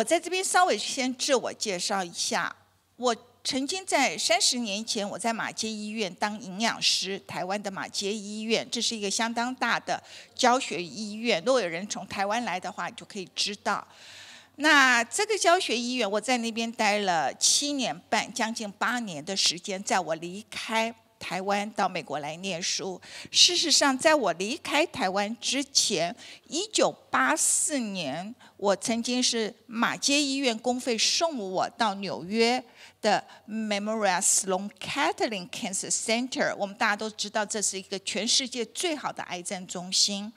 我在这边稍微先自我介绍一下，我曾经在三十年前我在马街医院当营养师，台湾的马街医院，这是一个相当大的教学医院。如果有人从台湾来的话，就可以知道。那这个教学医院，我在那边待了七年半，将近八年的时间，在我离开。台湾到美国来念书。事实上，在我离开台湾之前，1984年，我曾经是马街医院公费送我到纽约的 Memorial Sloan Kettering Cancer Center。我们大家都知道，这是一个全世界最好的癌症中心。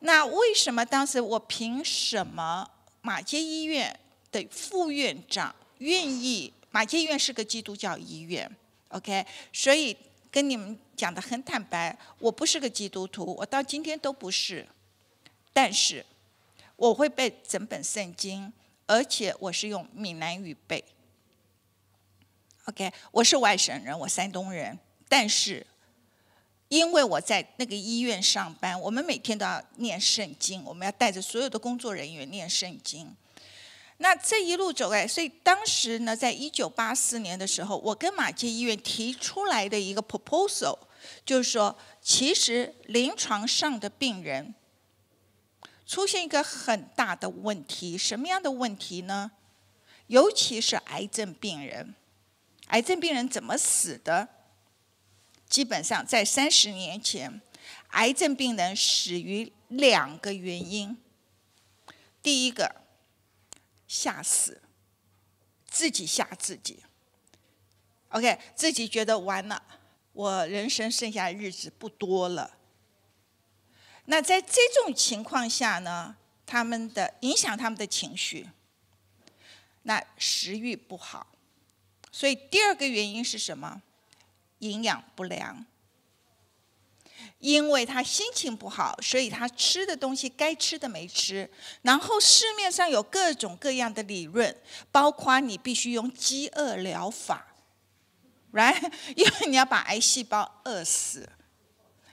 那为什么当时我凭什么？马街医院的副院长愿意？马街医院是个基督教医院。OK，所以跟你们讲的很坦白，我不是个基督徒，我到今天都不是。但是我会背整本圣经，而且我是用闽南语背。OK，我是外省人，我山东人，但是因为我在那个医院上班，我们每天都要念圣经，我们要带着所有的工作人员念圣经。那这一路走来，所以当时呢，在一九八四年的时候，我跟马杰医院提出来的一个 proposal，就是说，其实临床上的病人出现一个很大的问题，什么样的问题呢？尤其是癌症病人，癌症病人怎么死的？基本上在三十年前，癌症病人死于两个原因。第一个。吓死，自己吓自己。OK，自己觉得完了，我人生剩下日子不多了。那在这种情况下呢，他们的影响他们的情绪，那食欲不好，所以第二个原因是什么？营养不良。因为他心情不好，所以他吃的东西该吃的没吃。然后市面上有各种各样的理论，包括你必须用饥饿疗法，来，因为你要把癌细胞饿死。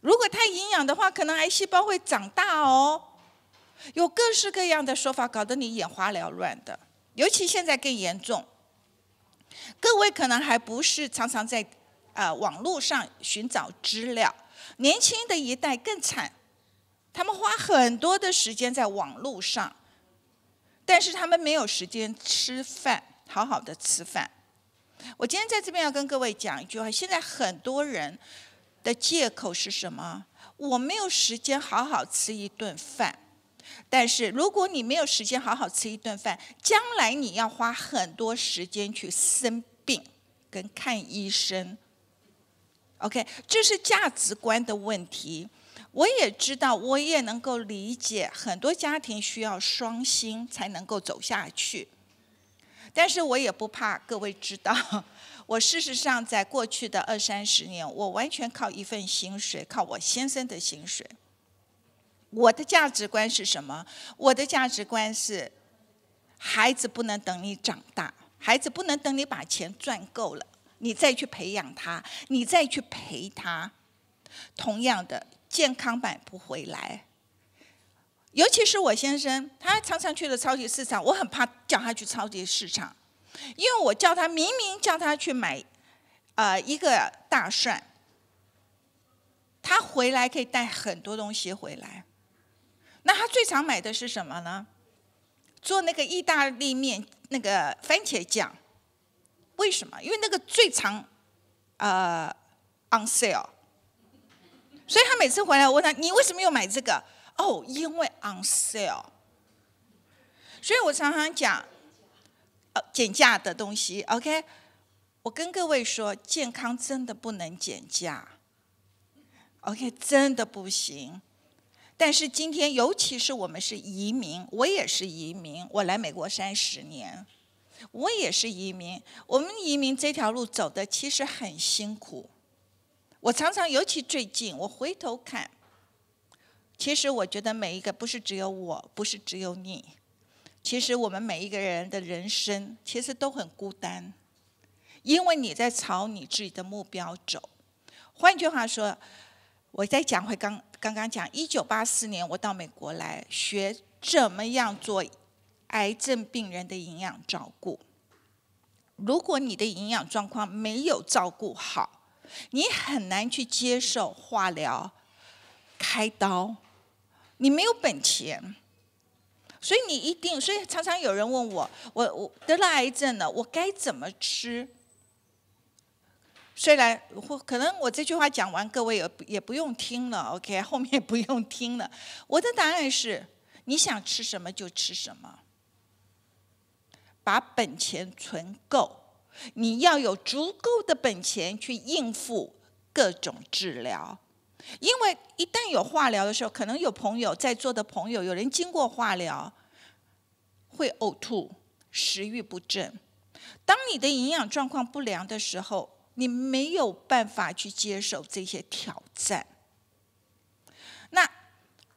如果太营养的话，可能癌细胞会长大哦。有各式各样的说法，搞得你眼花缭乱的。尤其现在更严重。各位可能还不是常常在呃网络上寻找资料。年轻的一代更惨，他们花很多的时间在网络上，但是他们没有时间吃饭，好好的吃饭。我今天在这边要跟各位讲一句话：现在很多人的借口是什么？我没有时间好好吃一顿饭。但是如果你没有时间好好吃一顿饭，将来你要花很多时间去生病跟看医生。OK，这是价值观的问题。我也知道，我也能够理解很多家庭需要双薪才能够走下去。但是我也不怕各位知道，我事实上在过去的二三十年，我完全靠一份薪水，靠我先生的薪水。我的价值观是什么？我的价值观是，孩子不能等你长大，孩子不能等你把钱赚够了。你再去培养他，你再去陪他，同样的健康买不回来。尤其是我先生，他常常去了超级市场，我很怕叫他去超级市场，因为我叫他明明叫他去买呃，一个大蒜，他回来可以带很多东西回来。那他最常买的是什么呢？做那个意大利面那个番茄酱。为什么？因为那个最长，呃，on sale，所以他每次回来，我问他：“你为什么又买这个？”哦，因为 on sale。所以我常常讲，呃，减价的东西，OK？我跟各位说，健康真的不能减价，OK？真的不行。但是今天，尤其是我们是移民，我也是移民，我来美国三十年。我也是移民，我们移民这条路走的其实很辛苦。我常常，尤其最近，我回头看，其实我觉得每一个不是只有我，不是只有你，其实我们每一个人的人生其实都很孤单，因为你在朝你自己的目标走。换句话说，我在讲回刚刚刚讲，一九八四年我到美国来学怎么样做。癌症病人的营养照顾，如果你的营养状况没有照顾好，你很难去接受化疗、开刀，你没有本钱，所以你一定。所以常常有人问我：我我得了癌症了，我该怎么吃？虽然或可能我这句话讲完，各位也也不用听了。OK，后面也不用听了。我的答案是：你想吃什么就吃什么。把本钱存够，你要有足够的本钱去应付各种治疗，因为一旦有化疗的时候，可能有朋友在座的朋友有人经过化疗会呕吐、食欲不振。当你的营养状况不良的时候，你没有办法去接受这些挑战。那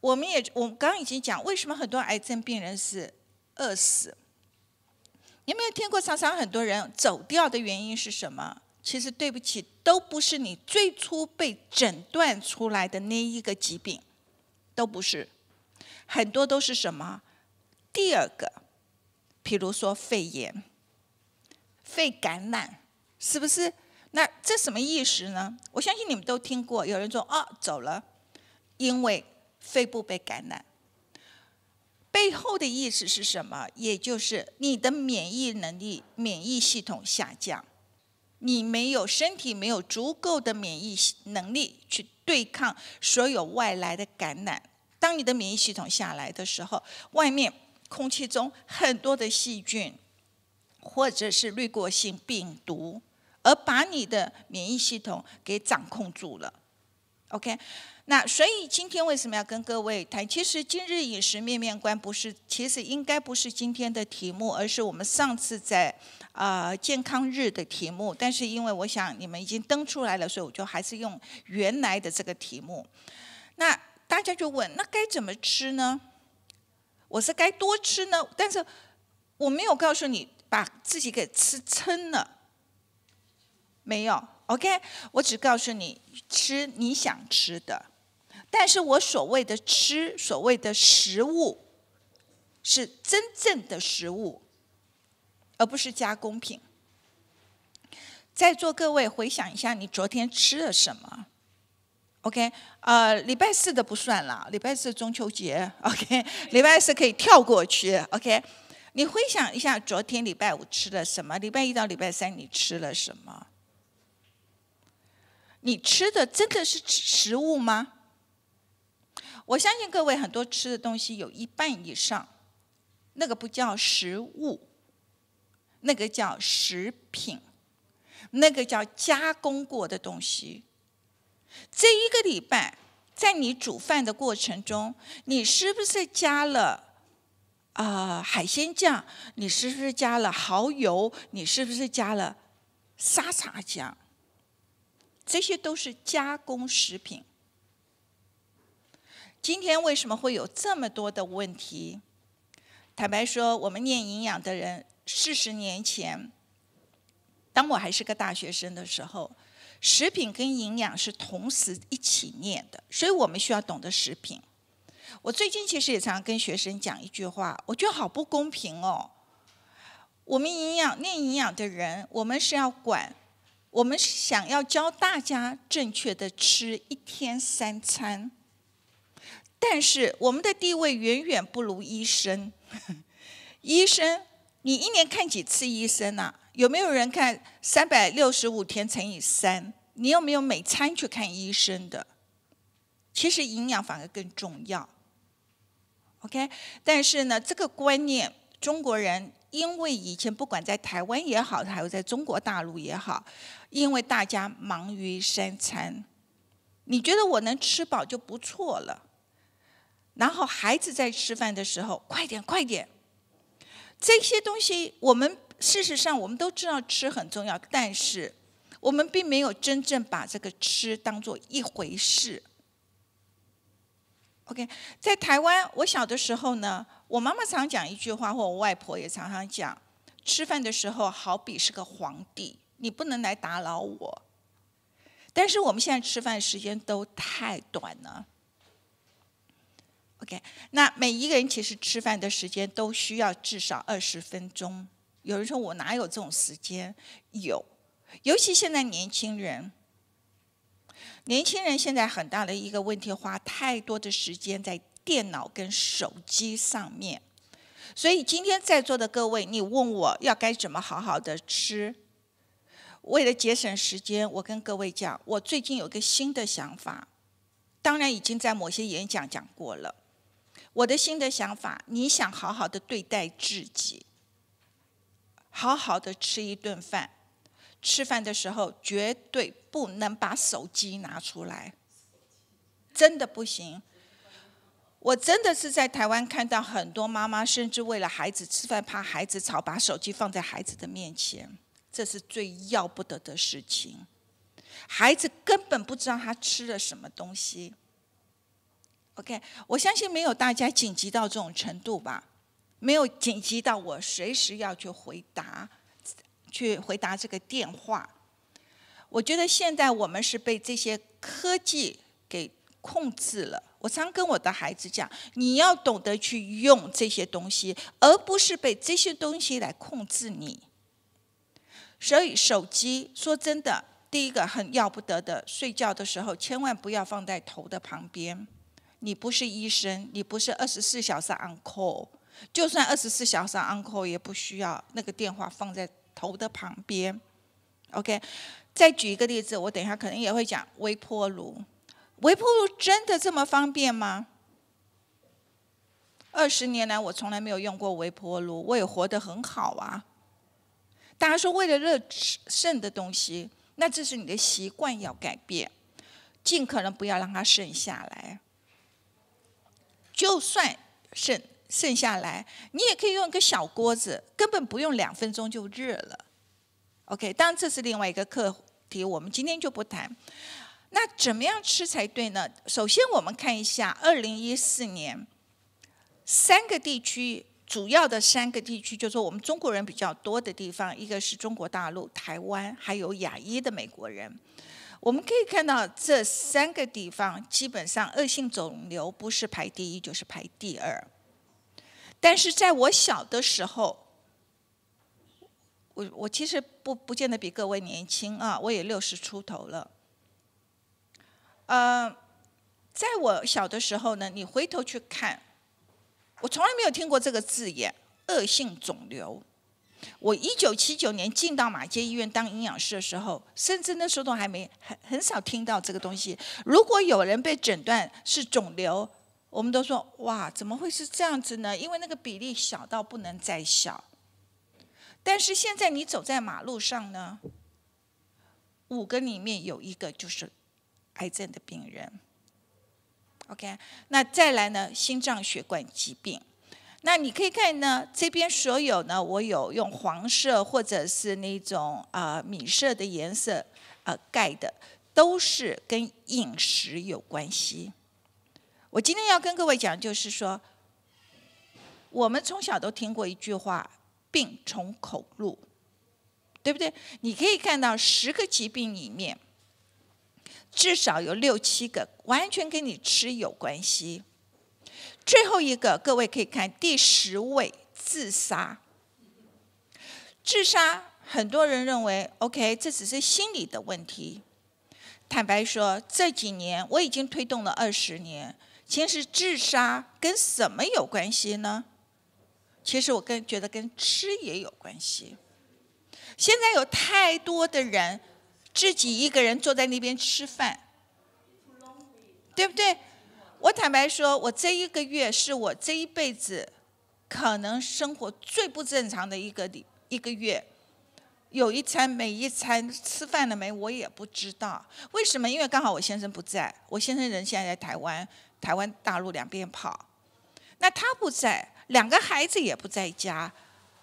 我们也，我们刚刚已经讲，为什么很多癌症病人是饿死？有没有听过常常很多人走掉的原因是什么？其实对不起，都不是你最初被诊断出来的那一个疾病，都不是。很多都是什么？第二个，比如说肺炎、肺感染，是不是？那这什么意思呢？我相信你们都听过，有人说：“哦，走了，因为肺部被感染。”背后的意思是什么？也就是你的免疫能力、免疫系统下降，你没有身体没有足够的免疫能力去对抗所有外来的感染。当你的免疫系统下来的时候，外面空气中很多的细菌或者是滤过性病毒，而把你的免疫系统给掌控住了。OK。那所以今天为什么要跟各位谈？其实今日饮食面面观不是，其实应该不是今天的题目，而是我们上次在啊健康日的题目。但是因为我想你们已经登出来了，所以我就还是用原来的这个题目。那大家就问，那该怎么吃呢？我是该多吃呢？但是我没有告诉你把自己给吃撑了，没有，OK？我只告诉你吃你想吃的。但是我所谓的吃，所谓的食物，是真正的食物，而不是加工品。在座各位回想一下，你昨天吃了什么？OK，呃，礼拜四的不算了，礼拜四中秋节。OK，礼拜四可以跳过去。OK，你回想一下昨天礼拜五吃了什么？礼拜一到礼拜三你吃了什么？你吃的真的是食物吗？我相信各位很多吃的东西有一半以上，那个不叫食物，那个叫食品，那个叫加工过的东西。这一个礼拜，在你煮饭的过程中，你是不是加了啊海鲜酱？你是不是加了蚝油？你是不是加了沙茶酱？这些都是加工食品。今天为什么会有这么多的问题？坦白说，我们念营养的人，四十年前，当我还是个大学生的时候，食品跟营养是同时一起念的，所以我们需要懂得食品。我最近其实也常跟学生讲一句话，我觉得好不公平哦。我们营养念营养的人，我们是要管，我们想要教大家正确的吃一天三餐。但是我们的地位远远不如医生。医生，你一年看几次医生啊？有没有人看三百六十五天乘以三？你有没有每餐去看医生的？其实营养反而更重要。OK，但是呢，这个观念，中国人因为以前不管在台湾也好，还有在中国大陆也好，因为大家忙于三餐，你觉得我能吃饱就不错了。然后孩子在吃饭的时候，快点，快点！这些东西，我们事实上我们都知道吃很重要，但是我们并没有真正把这个吃当做一回事。OK，在台湾，我小的时候呢，我妈妈常讲一句话，或我外婆也常常讲，吃饭的时候好比是个皇帝，你不能来打扰我。但是我们现在吃饭时间都太短了。那每一个人其实吃饭的时间都需要至少二十分钟。有人说我哪有这种时间？有，尤其现在年轻人，年轻人现在很大的一个问题，花太多的时间在电脑跟手机上面。所以今天在座的各位，你问我要该怎么好好的吃？为了节省时间，我跟各位讲，我最近有个新的想法，当然已经在某些演讲讲过了。我的新的想法，你想好好的对待自己，好好的吃一顿饭。吃饭的时候绝对不能把手机拿出来，真的不行。我真的是在台湾看到很多妈妈，甚至为了孩子吃饭怕孩子吵，把手机放在孩子的面前，这是最要不得的事情。孩子根本不知道他吃了什么东西。OK，我相信没有大家紧急到这种程度吧？没有紧急到我随时要去回答，去回答这个电话。我觉得现在我们是被这些科技给控制了。我常跟我的孩子讲，你要懂得去用这些东西，而不是被这些东西来控制你。所以手机，说真的，第一个很要不得的，睡觉的时候千万不要放在头的旁边。你不是医生，你不是二十四小时 on call，就算二十四小时 on call 也不需要那个电话放在头的旁边，OK。再举一个例子，我等一下可能也会讲微波炉。微波炉真的这么方便吗？二十年来我从来没有用过微波炉，我也活得很好啊。大家说为了热剩的东西，那这是你的习惯要改变，尽可能不要让它剩下来。就算剩剩下来，你也可以用一个小锅子，根本不用两分钟就热了。OK，当然这是另外一个课题，我们今天就不谈。那怎么样吃才对呢？首先我们看一下，二零一四年三个地区主要的三个地区，就说我们中国人比较多的地方，一个是中国大陆、台湾，还有亚裔的美国人。我们可以看到这三个地方，基本上恶性肿瘤不是排第一就是排第二。但是在我小的时候，我我其实不不见得比各位年轻啊，我也六十出头了。呃，在我小的时候呢，你回头去看，我从来没有听过这个字眼“恶性肿瘤”。我一九七九年进到马偕医院当营养师的时候，甚至那时候都还没很很少听到这个东西。如果有人被诊断是肿瘤，我们都说哇，怎么会是这样子呢？因为那个比例小到不能再小。但是现在你走在马路上呢，五个里面有一个就是癌症的病人。OK，那再来呢，心脏血管疾病。那你可以看呢，这边所有呢，我有用黄色或者是那种啊米色的颜色啊盖的，都是跟饮食有关系。我今天要跟各位讲，就是说，我们从小都听过一句话“病从口入”，对不对？你可以看到十个疾病里面，至少有六七个完全跟你吃有关系。最后一个，各位可以看第十位自杀。自杀，很多人认为 OK，这只是心理的问题。坦白说，这几年我已经推动了二十年，其实自杀跟什么有关系呢？其实我更觉得跟吃也有关系。现在有太多的人自己一个人坐在那边吃饭，对不对？我坦白说，我这一个月是我这一辈子可能生活最不正常的一个礼一个月，有一餐没一餐吃饭了没我也不知道为什么，因为刚好我先生不在我先生人现在在台湾，台湾大陆两边跑，那他不在，两个孩子也不在家，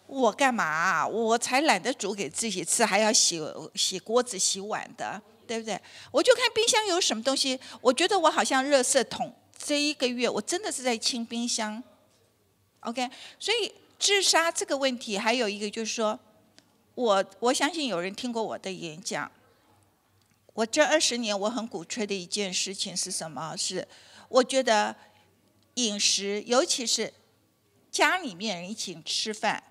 我干嘛？我才懒得煮给自己吃，还要洗洗锅子、洗碗的，对不对？我就看冰箱有什么东西，我觉得我好像热色桶。这一个月，我真的是在清冰箱。OK，所以自杀这个问题，还有一个就是说，我我相信有人听过我的演讲。我这二十年，我很鼓吹的一件事情是什么？是我觉得饮食，尤其是家里面人一起吃饭，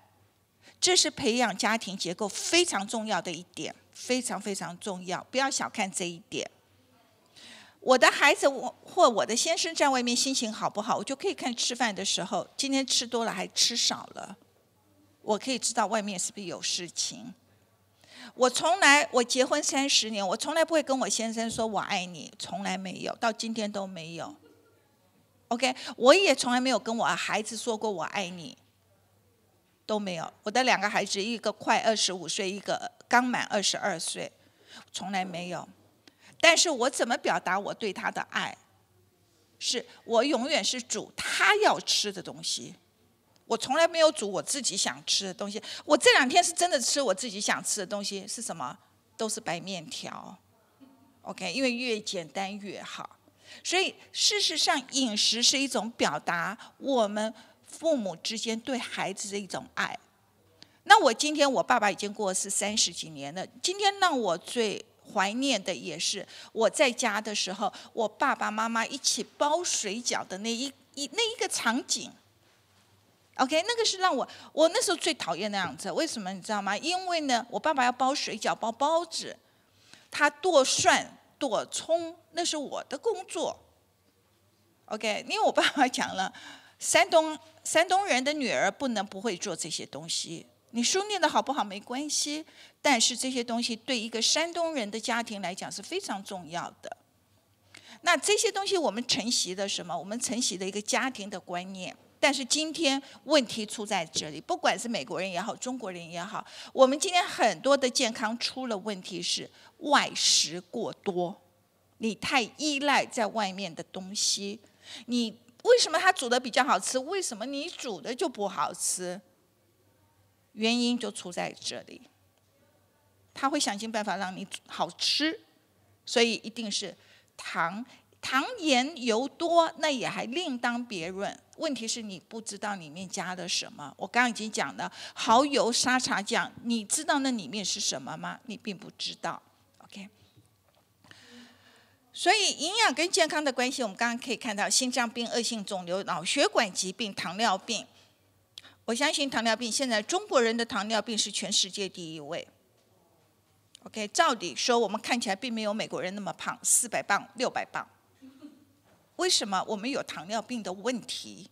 这是培养家庭结构非常重要的一点，非常非常重要，不要小看这一点。我的孩子或我的先生在外面心情好不好，我就可以看吃饭的时候，今天吃多了还吃少了，我可以知道外面是不是有事情。我从来，我结婚三十年，我从来不会跟我先生说我爱你，从来没有，到今天都没有。OK，我也从来没有跟我孩子说过我爱你，都没有。我的两个孩子，一个快二十五岁，一个刚满二十二岁，从来没有。但是我怎么表达我对他的爱？是我永远是煮他要吃的东西，我从来没有煮我自己想吃的东西。我这两天是真的吃我自己想吃的东西，是什么？都是白面条。OK，因为越简单越好。所以事实上，饮食是一种表达我们父母之间对孩子的一种爱。那我今天，我爸爸已经过世三十几年了。今天让我最怀念的也是我在家的时候，我爸爸妈妈一起包水饺的那一一那一个场景。OK，那个是让我我那时候最讨厌那样子。为什么你知道吗？因为呢，我爸爸要包水饺包包子，他剁蒜剁葱，那是我的工作。OK，因为我爸爸讲了，山东山东人的女儿不能不会做这些东西。你书念的好不好没关系，但是这些东西对一个山东人的家庭来讲是非常重要的。那这些东西我们承袭的什么？我们承袭的一个家庭的观念。但是今天问题出在这里，不管是美国人也好，中国人也好，我们今天很多的健康出了问题，是外食过多。你太依赖在外面的东西，你为什么他煮的比较好吃？为什么你煮的就不好吃？原因就出在这里，他会想尽办法让你好吃，所以一定是糖、糖、盐、油多，那也还另当别论。问题是你不知道里面加的什么，我刚刚已经讲了，蚝油、沙茶酱，你知道那里面是什么吗？你并不知道，OK。所以营养跟健康的关系，我们刚刚可以看到，心脏病、恶性肿瘤、脑血管疾病、糖尿病。我相信糖尿病现在中国人的糖尿病是全世界第一位。OK，照理说我们看起来并没有美国人那么胖，四百磅、六百磅，为什么我们有糖尿病的问题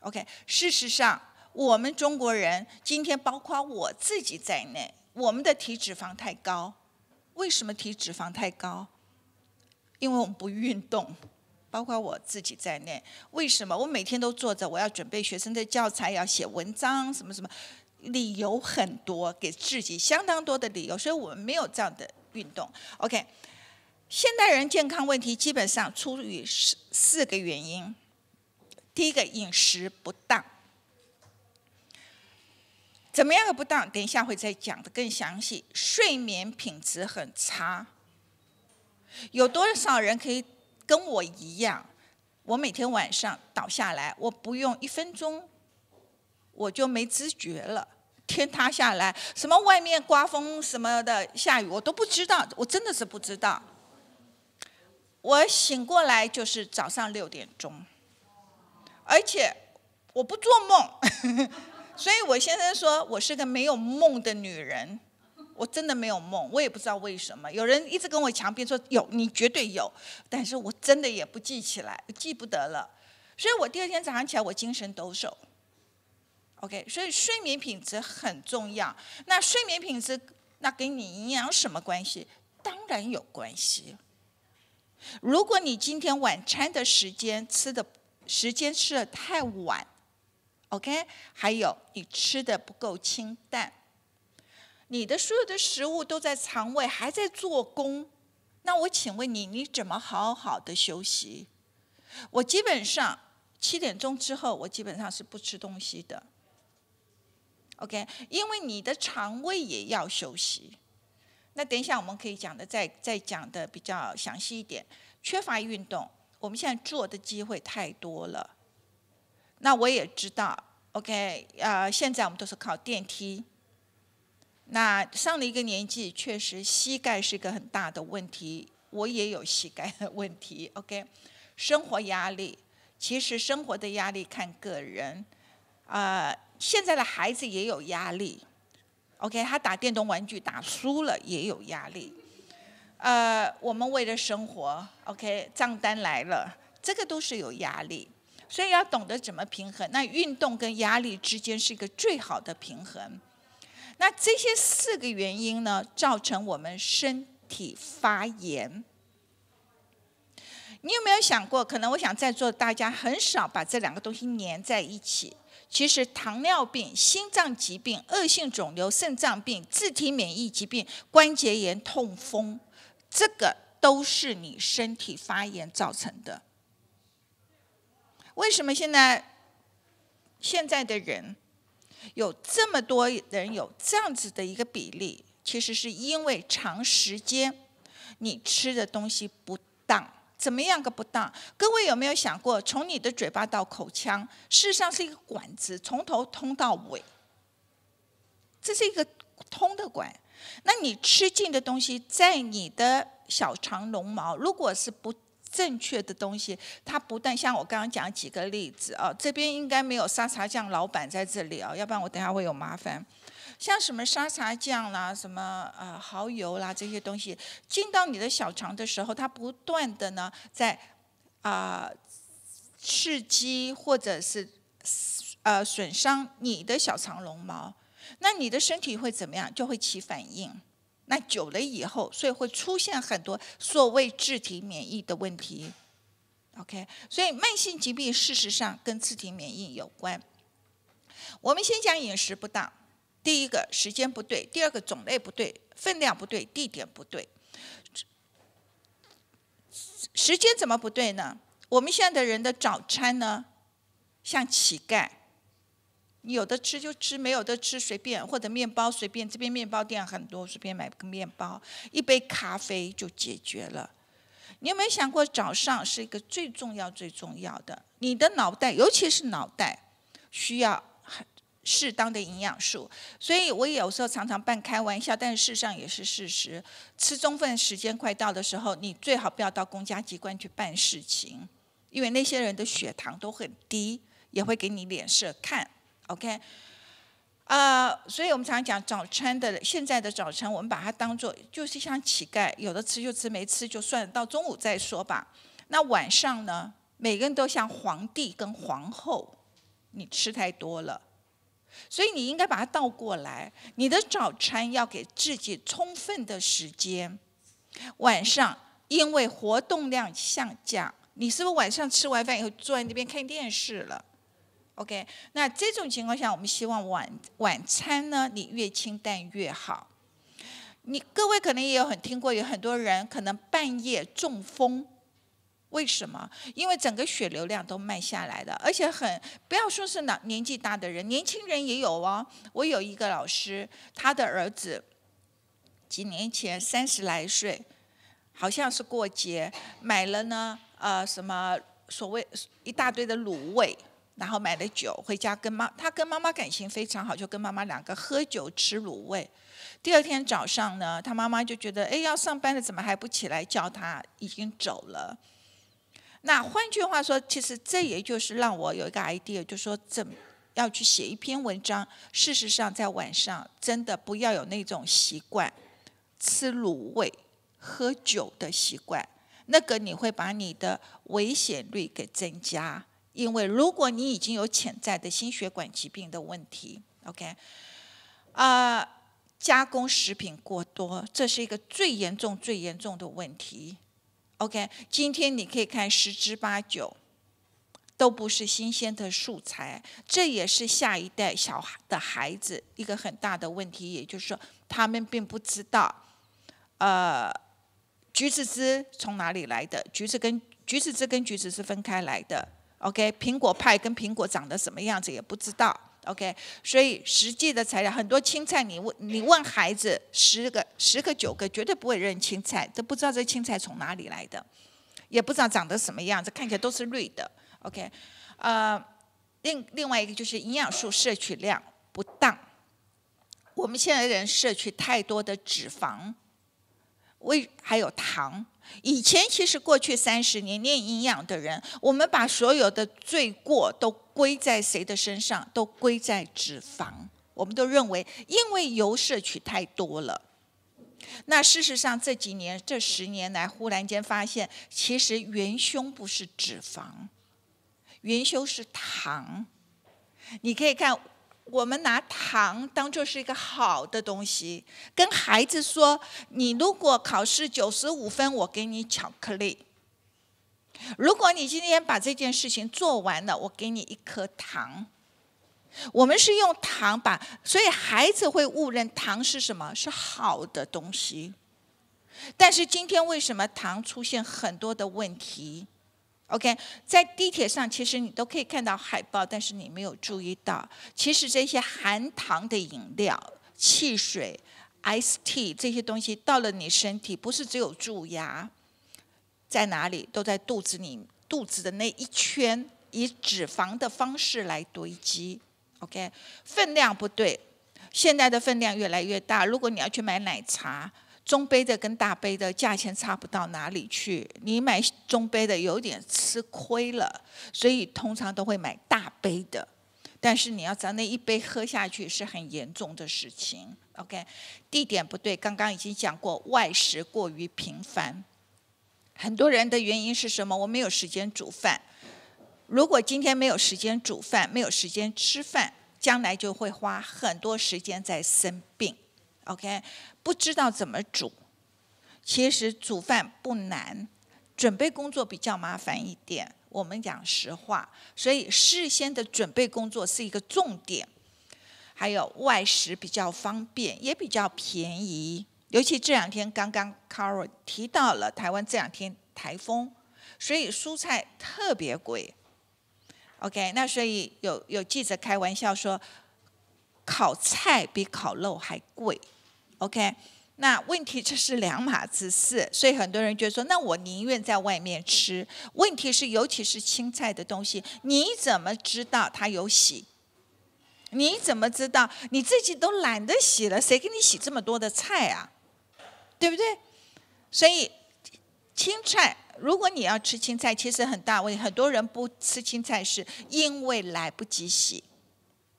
？OK，事实上，我们中国人今天包括我自己在内，我们的体脂肪太高。为什么体脂肪太高？因为我们不运动。包括我自己在内，为什么我每天都坐着？我要准备学生的教材，要写文章，什么什么，理由很多，给自己相当多的理由，所以我们没有这样的运动。OK，现代人健康问题基本上出于四四个原因：第一个，饮食不当，怎么样的不当？等一下会再讲的更详细。睡眠品质很差，有多少人可以？跟我一样，我每天晚上倒下来，我不用一分钟，我就没知觉了。天塌下来，什么外面刮风什么的，下雨我都不知道，我真的是不知道。我醒过来就是早上六点钟，而且我不做梦，所以我先生说我是个没有梦的女人。我真的没有梦，我也不知道为什么。有人一直跟我强辩说有，你绝对有，但是我真的也不记起来，记不得了。所以我第二天早上起来，我精神抖擞。OK，所以睡眠品质很重要。那睡眠品质那跟你营养什么关系？当然有关系。如果你今天晚餐的时间吃的，时间吃的太晚，OK，还有你吃的不够清淡。你的所有的食物都在肠胃还在做工，那我请问你，你怎么好好的休息？我基本上七点钟之后，我基本上是不吃东西的。OK，因为你的肠胃也要休息。那等一下我们可以讲的再再讲的比较详细一点。缺乏运动，我们现在做的机会太多了。那我也知道，OK，呃，现在我们都是靠电梯。那上了一个年纪，确实膝盖是个很大的问题。我也有膝盖的问题，OK。生活压力，其实生活的压力看个人。啊，现在的孩子也有压力，OK。他打电动玩具打输了也有压力。呃，我们为了生活，OK，账单来了，这个都是有压力，所以要懂得怎么平衡。那运动跟压力之间是一个最好的平衡。那这些四个原因呢，造成我们身体发炎。你有没有想过？可能我想在座大家很少把这两个东西粘在一起。其实糖尿病、心脏疾病、恶性肿瘤、肾脏病、自体免疫疾病、关节炎、痛风，这个都是你身体发炎造成的。为什么现在现在的人？有这么多人有这样子的一个比例，其实是因为长时间你吃的东西不当，怎么样个不当？各位有没有想过，从你的嘴巴到口腔，事实上是一个管子，从头通到尾，这是一个通的管。那你吃进的东西，在你的小肠绒毛，如果是不正确的东西，它不但像我刚刚讲几个例子啊，这边应该没有沙茶酱老板在这里啊，要不然我等下会有麻烦。像什么沙茶酱啦，什么呃蚝油啦这些东西，进到你的小肠的时候，它不断的呢在啊刺激或者是呃损伤你的小肠绒毛，那你的身体会怎么样？就会起反应。那久了以后，所以会出现很多所谓自体免疫的问题，OK？所以慢性疾病事实上跟自体免疫有关。我们先讲饮食不当，第一个时间不对，第二个种类不对，分量不对，地点不对。时间怎么不对呢？我们现在的人的早餐呢，像乞丐。有的吃就吃，没有的吃随便，或者面包随便。这边面包店很多，随便买个面包，一杯咖啡就解决了。你有没有想过，早上是一个最重要、最重要的？你的脑袋，尤其是脑袋，需要很适当的营养素。所以我有时候常常半开玩笑，但事实上也是事实。吃中饭时间快到的时候，你最好不要到公家机关去办事情，因为那些人的血糖都很低，也会给你脸色看。OK，呃，所以我们常讲早餐的，现在的早餐我们把它当做就是像乞丐，有的吃就吃，没吃就算，到中午再说吧。那晚上呢，每个人都像皇帝跟皇后，你吃太多了，所以你应该把它倒过来，你的早餐要给自己充分的时间，晚上因为活动量下降，你是不是晚上吃完饭以后坐在那边看电视了？OK，那这种情况下，我们希望晚晚餐呢，你越清淡越好。你各位可能也有很听过，有很多人可能半夜中风，为什么？因为整个血流量都慢下来的，而且很不要说是老年纪大的人，年轻人也有哦。我有一个老师，他的儿子几年前三十来岁，好像是过节买了呢，呃，什么所谓一大堆的卤味。然后买了酒回家，跟妈他跟妈妈感情非常好，就跟妈妈两个喝酒吃卤味。第二天早上呢，他妈妈就觉得，哎，要上班了，怎么还不起来？叫他已经走了。那换句话说，其实这也就是让我有一个 idea，就说怎么要去写一篇文章。事实上，在晚上真的不要有那种习惯，吃卤味、喝酒的习惯。那个你会把你的危险率给增加。因为如果你已经有潜在的心血管疾病的问题，OK，啊，加工食品过多，这是一个最严重、最严重的问题。OK，今天你可以看十之八九都不是新鲜的素材，这也是下一代小孩的孩子一个很大的问题，也就是说，他们并不知道，呃，橘子汁从哪里来的？橘子跟橘子汁跟橘子是分开来的。OK，苹果派跟苹果长得什么样子也不知道。OK，所以实际的材料很多青菜，你问你问孩子十个十个九个绝对不会认青菜，都不知道这青菜从哪里来的，也不知道长得什么样子，看起来都是绿的。OK，呃，另另外一个就是营养素摄取量不当，我们现在人摄取太多的脂肪，为还有糖。以前其实过去三十年练营养的人，我们把所有的罪过都归在谁的身上？都归在脂肪。我们都认为，因为油摄取太多了。那事实上这几年这十年来，忽然间发现，其实元凶不是脂肪，元凶是糖。你可以看。我们拿糖当做是一个好的东西，跟孩子说：“你如果考试九十五分，我给你巧克力。如果你今天把这件事情做完了，我给你一颗糖。”我们是用糖把，所以孩子会误认糖是什么，是好的东西。但是今天为什么糖出现很多的问题？OK，在地铁上其实你都可以看到海报，但是你没有注意到，其实这些含糖的饮料、汽水、i c e tea 这些东西到了你身体，不是只有蛀牙，在哪里都在肚子里，肚子的那一圈以脂肪的方式来堆积。OK，分量不对，现在的分量越来越大。如果你要去买奶茶，中杯的跟大杯的价钱差不到哪里去，你买中杯的有点吃亏了，所以通常都会买大杯的。但是你要道，那一杯喝下去是很严重的事情。OK，地点不对，刚刚已经讲过，外食过于频繁，很多人的原因是什么？我没有时间煮饭。如果今天没有时间煮饭，没有时间吃饭，将来就会花很多时间在生病。OK。不知道怎么煮，其实煮饭不难，准备工作比较麻烦一点。我们讲实话，所以事先的准备工作是一个重点。还有外食比较方便，也比较便宜。尤其这两天刚刚 Carol 提到了台湾这两天台风，所以蔬菜特别贵。OK，那所以有有记者开玩笑说，烤菜比烤肉还贵。OK，那问题这是两码子事，所以很多人就说：那我宁愿在外面吃。问题是，尤其是青菜的东西，你怎么知道它有洗？你怎么知道你自己都懒得洗了？谁给你洗这么多的菜啊？对不对？所以青菜，如果你要吃青菜，其实很大问题。很多人不吃青菜，是因为来不及洗。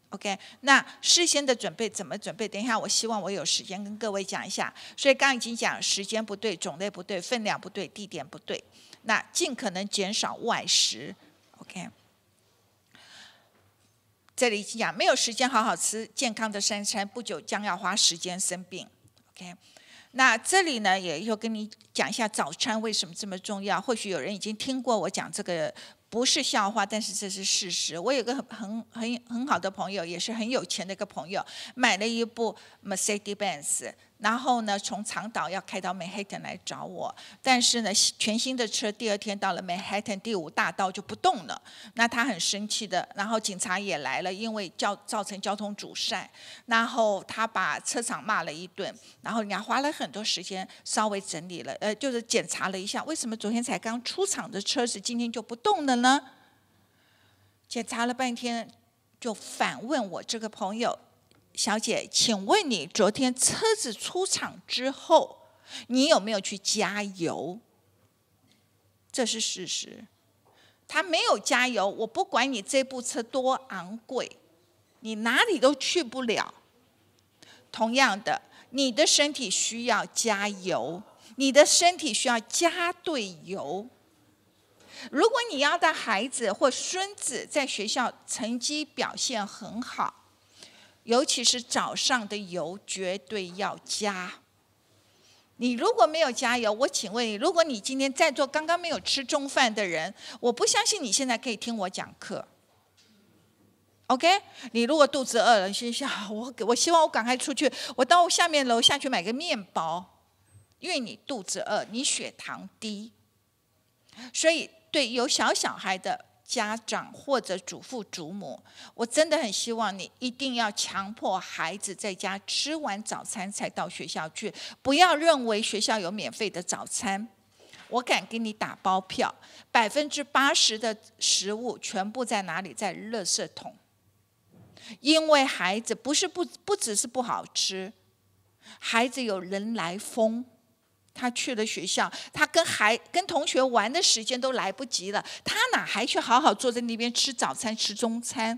OK，那事先的准备怎么准备？等一下，我希望我有时间跟各位讲一下。所以刚已经讲，时间不对，种类不对，分量不对，地点不对。那尽可能减少外食。OK，这里已经讲，没有时间好好吃健康的三餐，不久将要花时间生病。OK，那这里呢，也要跟你讲一下早餐为什么这么重要。或许有人已经听过我讲这个。不是笑话，但是这是事实。我有个很很很很好的朋友，也是很有钱的一个朋友，买了一部 Mercedes-Benz。然后呢，从长岛要开到 Manhattan 来找我，但是呢，全新的车第二天到了 Manhattan 第五大道就不动了。那他很生气的，然后警察也来了，因为造造成交通阻塞，然后他把车厂骂了一顿，然后人家花了很多时间稍微整理了，呃，就是检查了一下，为什么昨天才刚出厂的车子今天就不动了呢？检查了半天，就反问我这个朋友。小姐，请问你昨天车子出厂之后，你有没有去加油？这是事实。他没有加油，我不管你这部车多昂贵，你哪里都去不了。同样的，你的身体需要加油，你的身体需要加对油。如果你要的孩子或孙子在学校成绩表现很好，尤其是早上的油绝对要加。你如果没有加油，我请问你，如果你今天在座刚刚没有吃中饭的人，我不相信你现在可以听我讲课。OK？你如果肚子饿了，心想我我希望我赶快出去，我到下面楼下去买个面包，因为你肚子饿，你血糖低，所以对有小小孩的。家长或者祖父祖母，我真的很希望你一定要强迫孩子在家吃完早餐才到学校去。不要认为学校有免费的早餐，我敢给你打包票，百分之八十的食物全部在哪里？在垃圾桶，因为孩子不是不不只是不好吃，孩子有人来疯。他去了学校，他跟孩跟同学玩的时间都来不及了，他哪还去好好坐在那边吃早餐、吃中餐？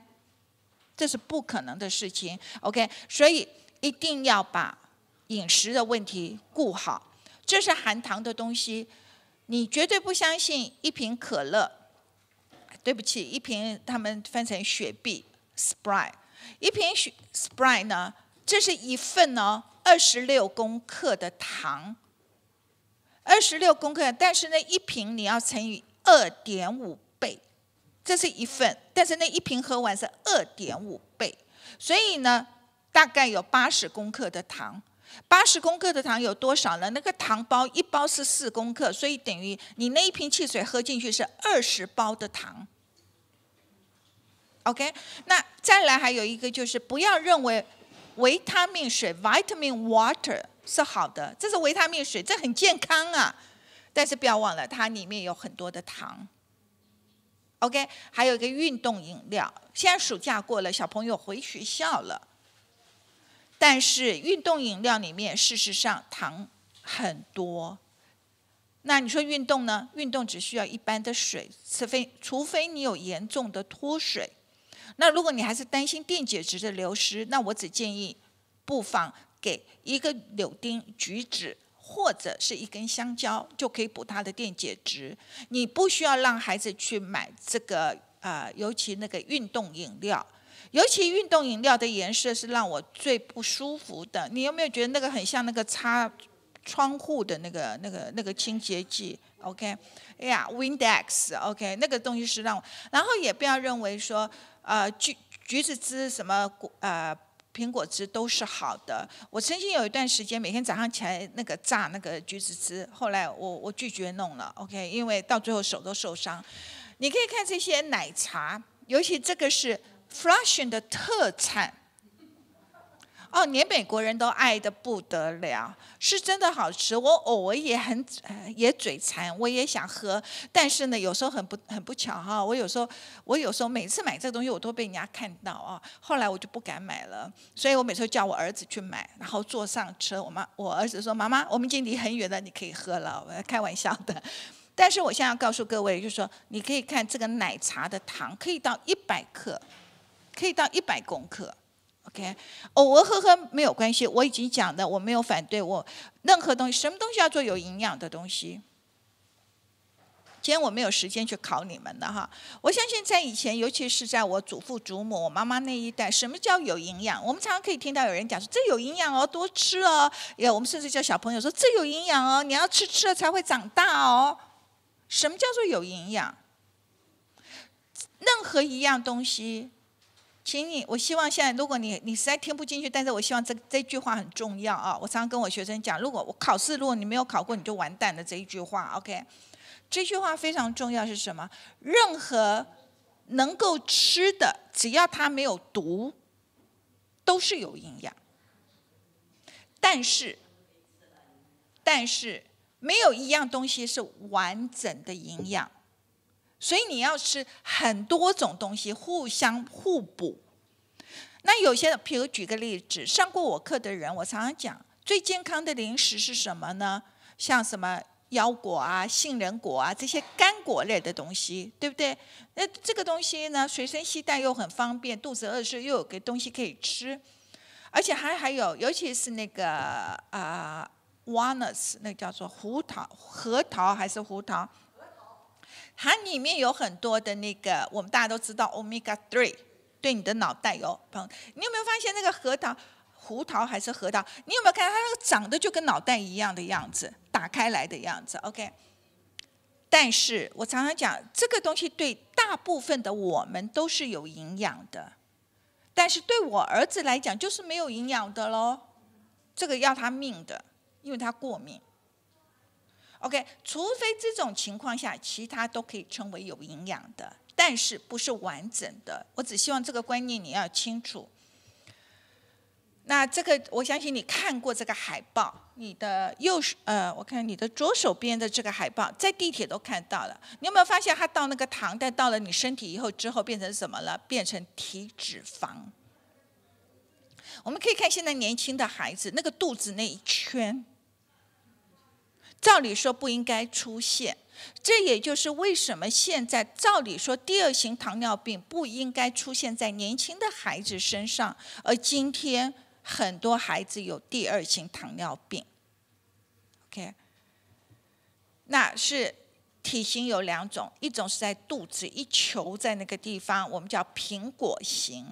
这是不可能的事情。OK，所以一定要把饮食的问题顾好。这是含糖的东西，你绝对不相信一瓶可乐。对不起，一瓶他们分成雪碧 （Sprite），一瓶雪 Sprite 呢，这是一份呢，二十六公克的糖。二十六克，但是那一瓶你要乘以二点五倍，这是一份，但是那一瓶喝完是二点五倍，所以呢，大概有八十克的糖。八十克的糖有多少呢？那个糖包一包是四克，所以等于你那一瓶汽水喝进去是二十包的糖。OK，那再来还有一个就是不要认为。维他命水 （vitamin water） 是好的，这是维他命水，这很健康啊。但是不要忘了，它里面有很多的糖。OK，还有一个运动饮料。现在暑假过了，小朋友回学校了。但是运动饮料里面，事实上糖很多。那你说运动呢？运动只需要一般的水，除非除非你有严重的脱水。那如果你还是担心电解质的流失，那我只建议，不妨给一个柳丁、橘子或者是一根香蕉，就可以补它的电解质。你不需要让孩子去买这个啊，尤其那个运动饮料，尤其运动饮料的颜色是让我最不舒服的。你有没有觉得那个很像那个擦窗户的那个、那个、那个清洁剂，OK？哎呀，Windex，OK？那个东西是让……然后也不要认为说，呃，橘橘子汁什么果，呃，苹果汁都是好的。我曾经有一段时间，每天早上起来那个榨那个橘子汁，后来我我拒绝弄了，OK？因为到最后手都受伤。你可以看这些奶茶，尤其这个是 Flushing 的特产。哦，连美国人都爱的不得了，是真的好吃。我偶尔也很也嘴馋，我也想喝，但是呢，有时候很不很不巧哈。我有时候我有时候每次买这东西，我都被人家看到啊。后来我就不敢买了，所以我每次叫我儿子去买，然后坐上车，我妈我儿子说：“妈妈，我们已经离很远了，你可以喝了。”开玩笑的。但是我现在要告诉各位，就是说，你可以看这个奶茶的糖可以到一百克，可以到一百公克。OK，哦，我喝喝没有关系。我已经讲的，我没有反对我任何东西。什么东西要做有营养的东西？今天我没有时间去考你们的哈。我相信在以前，尤其是在我祖父祖母、我妈妈那一代，什么叫有营养？我们常常可以听到有人讲说：“这有营养哦，多吃哦。”也，我们甚至叫小朋友说：“这有营养哦，你要吃吃了才会长大哦。”什么叫做有营养？任何一样东西。请你，我希望现在，如果你你实在听不进去，但是我希望这这句话很重要啊！我常常跟我学生讲，如果我考试，如果你没有考过，你就完蛋了。这一句话，OK，这句话非常重要是什么？任何能够吃的，只要它没有毒，都是有营养。但是，但是没有一样东西是完整的营养。所以你要吃很多种东西，互相互补。那有些，譬如举个例子，上过我课的人，我常常讲，最健康的零食是什么呢？像什么腰果啊、杏仁果啊这些干果类的东西，对不对？那这个东西呢，随身携带又很方便，肚子饿时又有个东西可以吃，而且还还有，尤其是那个啊，walnuts，那叫做胡桃，核桃还是胡桃？它里面有很多的那个，我们大家都知道，omega three 对你的脑袋有帮。你有没有发现那个核桃、胡桃还是核桃？你有没有看它那个长得就跟脑袋一样的样子，打开来的样子？OK。但是我常常讲，这个东西对大部分的我们都是有营养的，但是对我儿子来讲就是没有营养的喽。这个要他命的，因为他过敏。OK，除非这种情况下，其他都可以称为有营养的，但是不是完整的。我只希望这个观念你要清楚。那这个我相信你看过这个海报，你的右手呃，我看你的左手边的这个海报，在地铁都看到了。你有没有发现它到那个糖，但到了你身体以后之后变成什么了？变成体脂肪。我们可以看现在年轻的孩子那个肚子那一圈。照理说不应该出现，这也就是为什么现在照理说第二型糖尿病不应该出现在年轻的孩子身上，而今天很多孩子有第二型糖尿病。OK，那是体型有两种，一种是在肚子一球在那个地方，我们叫苹果型；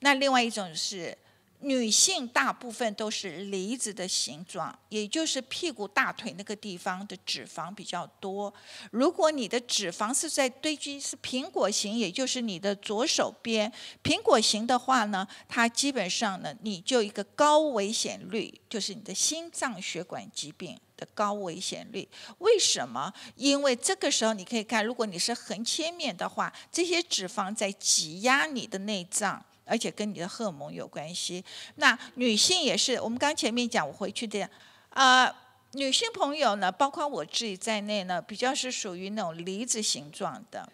那另外一种是。女性大部分都是梨子的形状，也就是屁股、大腿那个地方的脂肪比较多。如果你的脂肪是在堆积，是苹果型，也就是你的左手边苹果型的话呢，它基本上呢，你就一个高危险率，就是你的心脏血管疾病的高危险率。为什么？因为这个时候你可以看，如果你是横切面的话，这些脂肪在挤压你的内脏。而且跟你的荷尔蒙有关系。那女性也是，我们刚前面讲，我回去的，呃，女性朋友呢，包括我自己在内呢，比较是属于那种梨子形状的。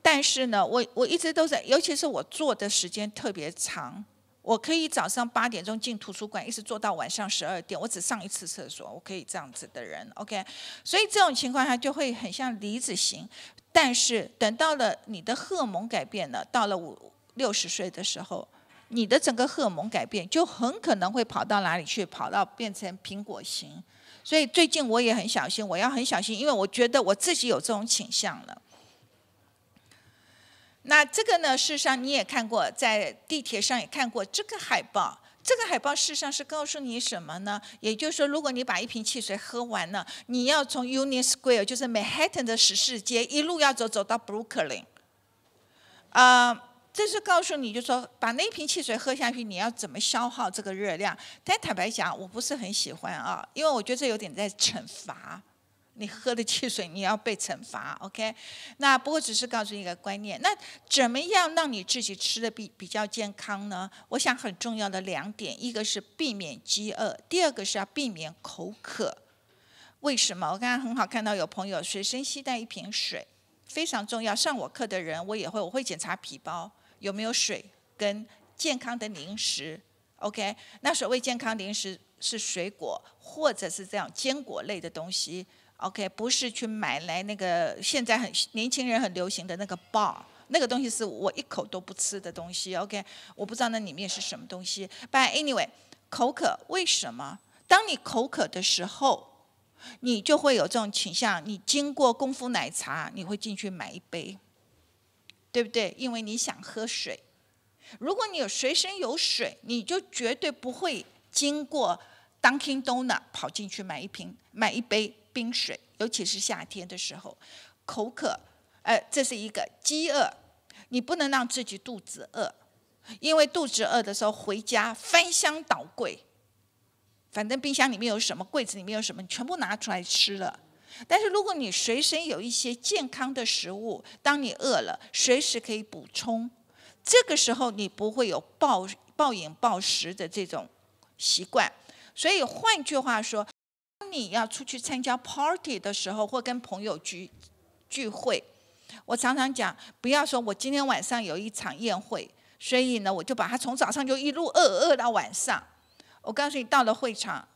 但是呢，我我一直都在，尤其是我坐的时间特别长，我可以早上八点钟进图书馆，一直坐到晚上十二点，我只上一次厕所，我可以这样子的人，OK。所以这种情况下就会很像离子型。但是等到了你的荷尔蒙改变了，到了五。六十岁的时候，你的整个荷尔蒙改变，就很可能会跑到哪里去，跑到变成苹果型。所以最近我也很小心，我要很小心，因为我觉得我自己有这种倾向了。那这个呢？事实上你也看过，在地铁上也看过这个海报。这个海报事实上是告诉你什么呢？也就是说，如果你把一瓶汽水喝完了，你要从 Union Square，就是曼哈顿的十四街一路要走走到 Brooklyn，啊。这是告诉你就说，把那瓶汽水喝下去，你要怎么消耗这个热量？但坦白讲，我不是很喜欢啊，因为我觉得这有点在惩罚你喝的汽水，你要被惩罚。OK，那不过只是告诉你一个观念。那怎么样让你自己吃的比比较健康呢？我想很重要的两点，一个是避免饥饿，第二个是要避免口渴。为什么？我刚刚很好看到有朋友随身携带一瓶水，非常重要。上我课的人，我也会，我会检查皮包。有没有水跟健康的零食？OK，那所谓健康零食是水果或者是这样坚果类的东西。OK，不是去买来那个现在很年轻人很流行的那个 bar，那个东西是我一口都不吃的东西。OK，我不知道那里面是什么东西。But anyway，口渴为什么？当你口渴的时候，你就会有这种倾向。你经过功夫奶茶，你会进去买一杯。对不对？因为你想喝水，如果你有随身有水，你就绝对不会经过 Dunkin' d o n u t 跑进去买一瓶、买一杯冰水，尤其是夏天的时候，口渴。呃，这是一个饥饿，你不能让自己肚子饿，因为肚子饿的时候回家翻箱倒柜，反正冰箱里面有什么，柜子里面有什么，你全部拿出来吃了。但是如果你随身有一些健康的食物，当你饿了，随时可以补充，这个时候你不会有暴暴饮暴食的这种习惯。所以换句话说，你要出去参加 party 的时候，或跟朋友聚聚会，我常常讲，不要说我今天晚上有一场宴会，所以呢我就把它从早上就一路饿饿到晚上。我告诉你，到了会场。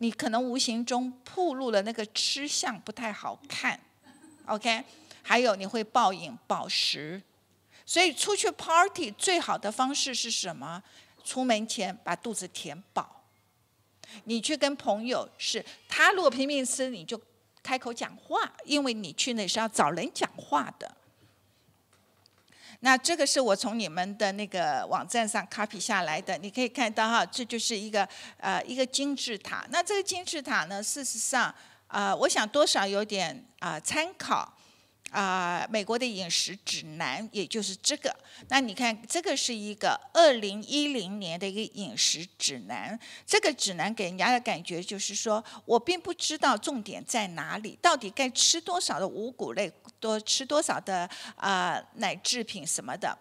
你可能无形中暴露了那个吃相不太好看，OK？还有你会暴饮暴食，所以出去 party 最好的方式是什么？出门前把肚子填饱。你去跟朋友是，他如果拼命吃，你就开口讲话，因为你去那是要找人讲话的。那这个是我从你们的那个网站上 copy 下来的，你可以看到哈，这就是一个呃一个金字塔。那这个金字塔呢，事实上啊，我想多少有点啊参考。啊，美国的饮食指南也就是这个。那你看，这个是一个二零一零年的一个饮食指南。这个指南给人家的感觉就是说，我并不知道重点在哪里，到底该吃多少的五谷类，多吃多少的啊奶制品什么的。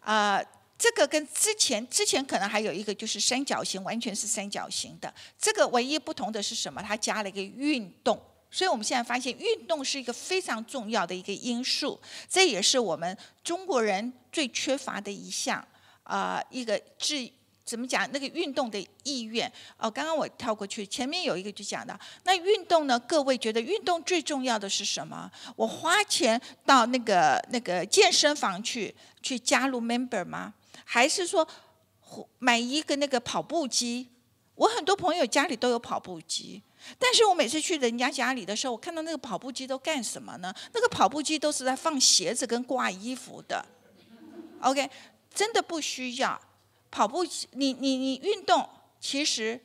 啊，这个跟之前之前可能还有一个就是三角形，完全是三角形的。这个唯一不同的是什么？它加了一个运动。所以，我们现在发现运动是一个非常重要的一个因素，这也是我们中国人最缺乏的一项啊，一个治怎么讲那个运动的意愿哦。刚刚我跳过去，前面有一个就讲的，那运动呢？各位觉得运动最重要的是什么？我花钱到那个那个健身房去去加入 member 吗？还是说买一个那个跑步机？我很多朋友家里都有跑步机。但是我每次去人家家里的时候，我看到那个跑步机都干什么呢？那个跑步机都是在放鞋子跟挂衣服的。OK，真的不需要跑步。你你你运动，其实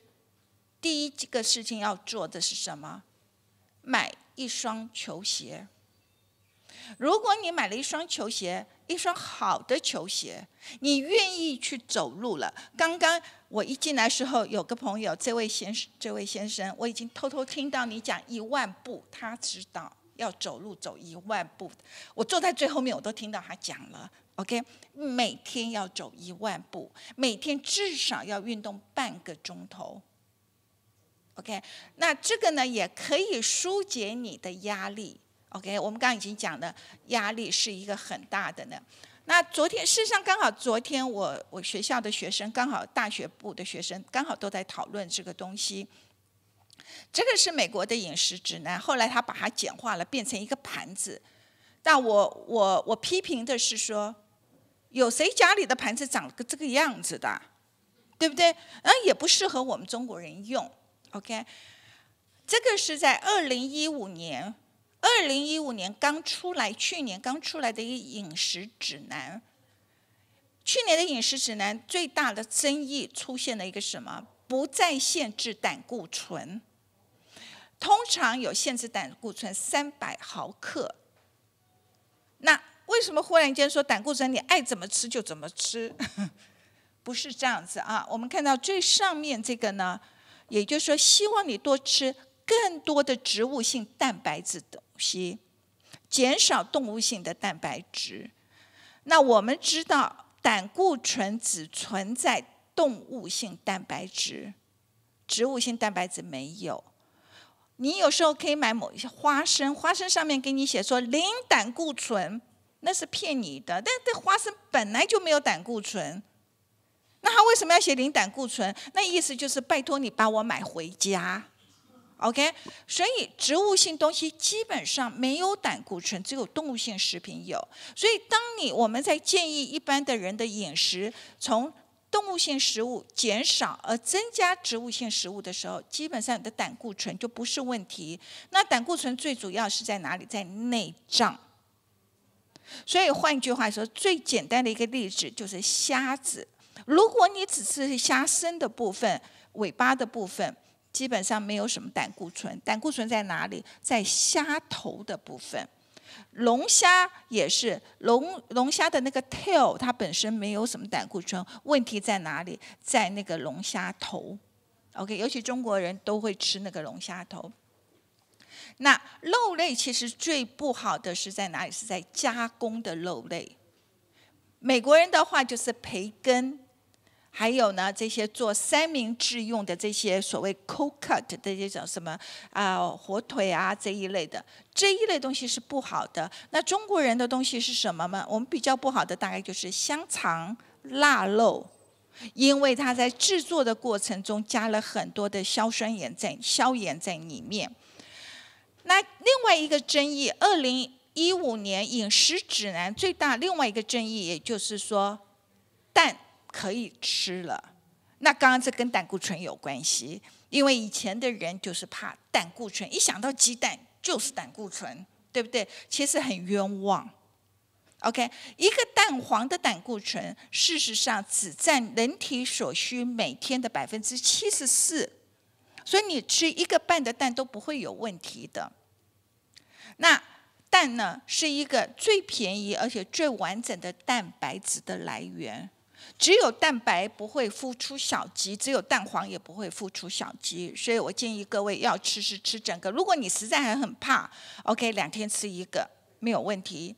第一个事情要做的是什么？买一双球鞋。如果你买了一双球鞋，一双好的球鞋，你愿意去走路了。刚刚我一进来时候，有个朋友，这位先生，这位先生，我已经偷偷听到你讲一万步，他知道要走路走一万步。我坐在最后面，我都听到他讲了。OK，每天要走一万步，每天至少要运动半个钟头。OK，那这个呢也可以纾解你的压力。OK，我们刚刚已经讲了，压力是一个很大的呢。那昨天，事实上刚好昨天，我我学校的学生刚好大学部的学生刚好都在讨论这个东西。这个是美国的饮食指南，后来他把它简化了，变成一个盘子。但我我我批评的是说，有谁家里的盘子长个这个样子的，对不对？嗯，也不适合我们中国人用。OK，这个是在二零一五年。二零一五年刚出来，去年刚出来的一个饮食指南。去年的饮食指南最大的争议出现了一个什么？不再限制胆固醇，通常有限制胆固醇三百毫克。那为什么忽然间说胆固醇你爱怎么吃就怎么吃？不是这样子啊！我们看到最上面这个呢，也就是说希望你多吃。更多的植物性蛋白质东西，减少动物性的蛋白质。那我们知道，胆固醇只存在动物性蛋白质，植物性蛋白质没有。你有时候可以买某一些花生，花生上面给你写说“零胆固醇”，那是骗你的。但这花生本来就没有胆固醇，那他为什么要写“零胆固醇”？那意思就是拜托你把我买回家。OK，所以植物性东西基本上没有胆固醇，只有动物性食品有。所以当你我们在建议一般的人的饮食，从动物性食物减少而增加植物性食物的时候，基本上你的胆固醇就不是问题。那胆固醇最主要是在哪里？在内脏。所以换句话说，最简单的一个例子就是虾子。如果你只吃虾身的部分、尾巴的部分。基本上没有什么胆固醇，胆固醇在哪里？在虾头的部分，龙虾也是龙龙虾的那个 tail，它本身没有什么胆固醇。问题在哪里？在那个龙虾头。OK，尤其中国人都会吃那个龙虾头。那肉类其实最不好的是在哪里？是在加工的肉类。美国人的话就是培根。还有呢，这些做三明治用的这些所谓 c o cut 的这种什么啊火腿啊这一类的，这一类东西是不好的。那中国人的东西是什么吗？我们比较不好的大概就是香肠、腊肉，因为它在制作的过程中加了很多的硝酸盐在硝盐在里面。那另外一个争议，二零一五年饮食指南最大另外一个争议，也就是说蛋。可以吃了。那刚刚这跟胆固醇有关系，因为以前的人就是怕胆固醇，一想到鸡蛋就是胆固醇，对不对？其实很冤枉。OK，一个蛋黄的胆固醇，事实上只占人体所需每天的百分之七十四，所以你吃一个半的蛋都不会有问题的。那蛋呢，是一个最便宜而且最完整的蛋白质的来源。只有蛋白不会孵出小鸡，只有蛋黄也不会孵出小鸡，所以我建议各位要吃是吃整个。如果你实在还很怕，OK，两天吃一个没有问题，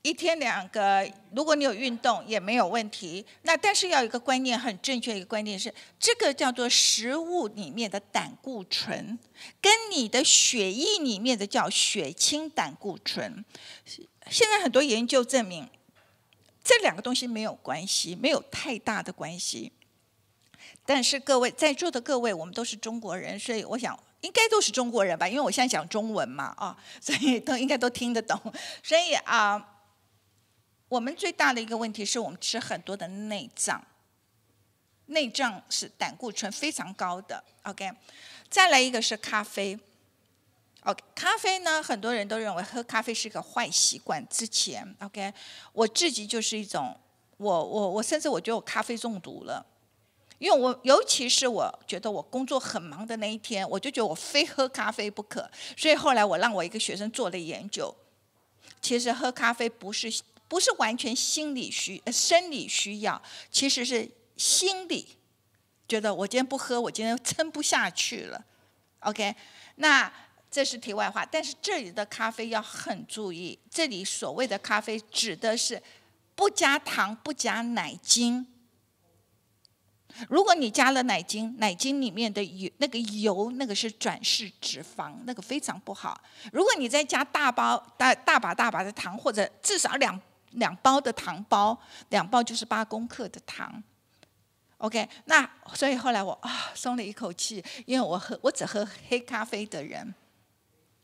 一天两个。如果你有运动也没有问题。那但是要有一个观念很正确，一个观念是，这个叫做食物里面的胆固醇，跟你的血液里面的叫血清胆固醇，现在很多研究证明。这两个东西没有关系，没有太大的关系。但是各位在座的各位，我们都是中国人，所以我想应该都是中国人吧，因为我现在讲中文嘛，啊，所以都应该都听得懂。所以啊，我们最大的一个问题是我们吃很多的内脏，内脏是胆固醇非常高的。OK，再来一个是咖啡。咖啡呢？很多人都认为喝咖啡是个坏习惯。之前，OK，我自己就是一种，我我我甚至我觉得我咖啡中毒了，因为我尤其是我觉得我工作很忙的那一天，我就觉得我非喝咖啡不可。所以后来我让我一个学生做了研究，其实喝咖啡不是不是完全心理需生理需要，其实是心理觉得我今天不喝，我今天撑不下去了。OK，那。这是题外话，但是这里的咖啡要很注意。这里所谓的咖啡指的是不加糖、不加奶精。如果你加了奶精，奶精里面的油那个油那个是转世脂肪，那个非常不好。如果你再加大包大大把大把的糖，或者至少两两包的糖包，两包就是八公克的糖。OK，那所以后来我啊松了一口气，因为我喝我只喝黑咖啡的人。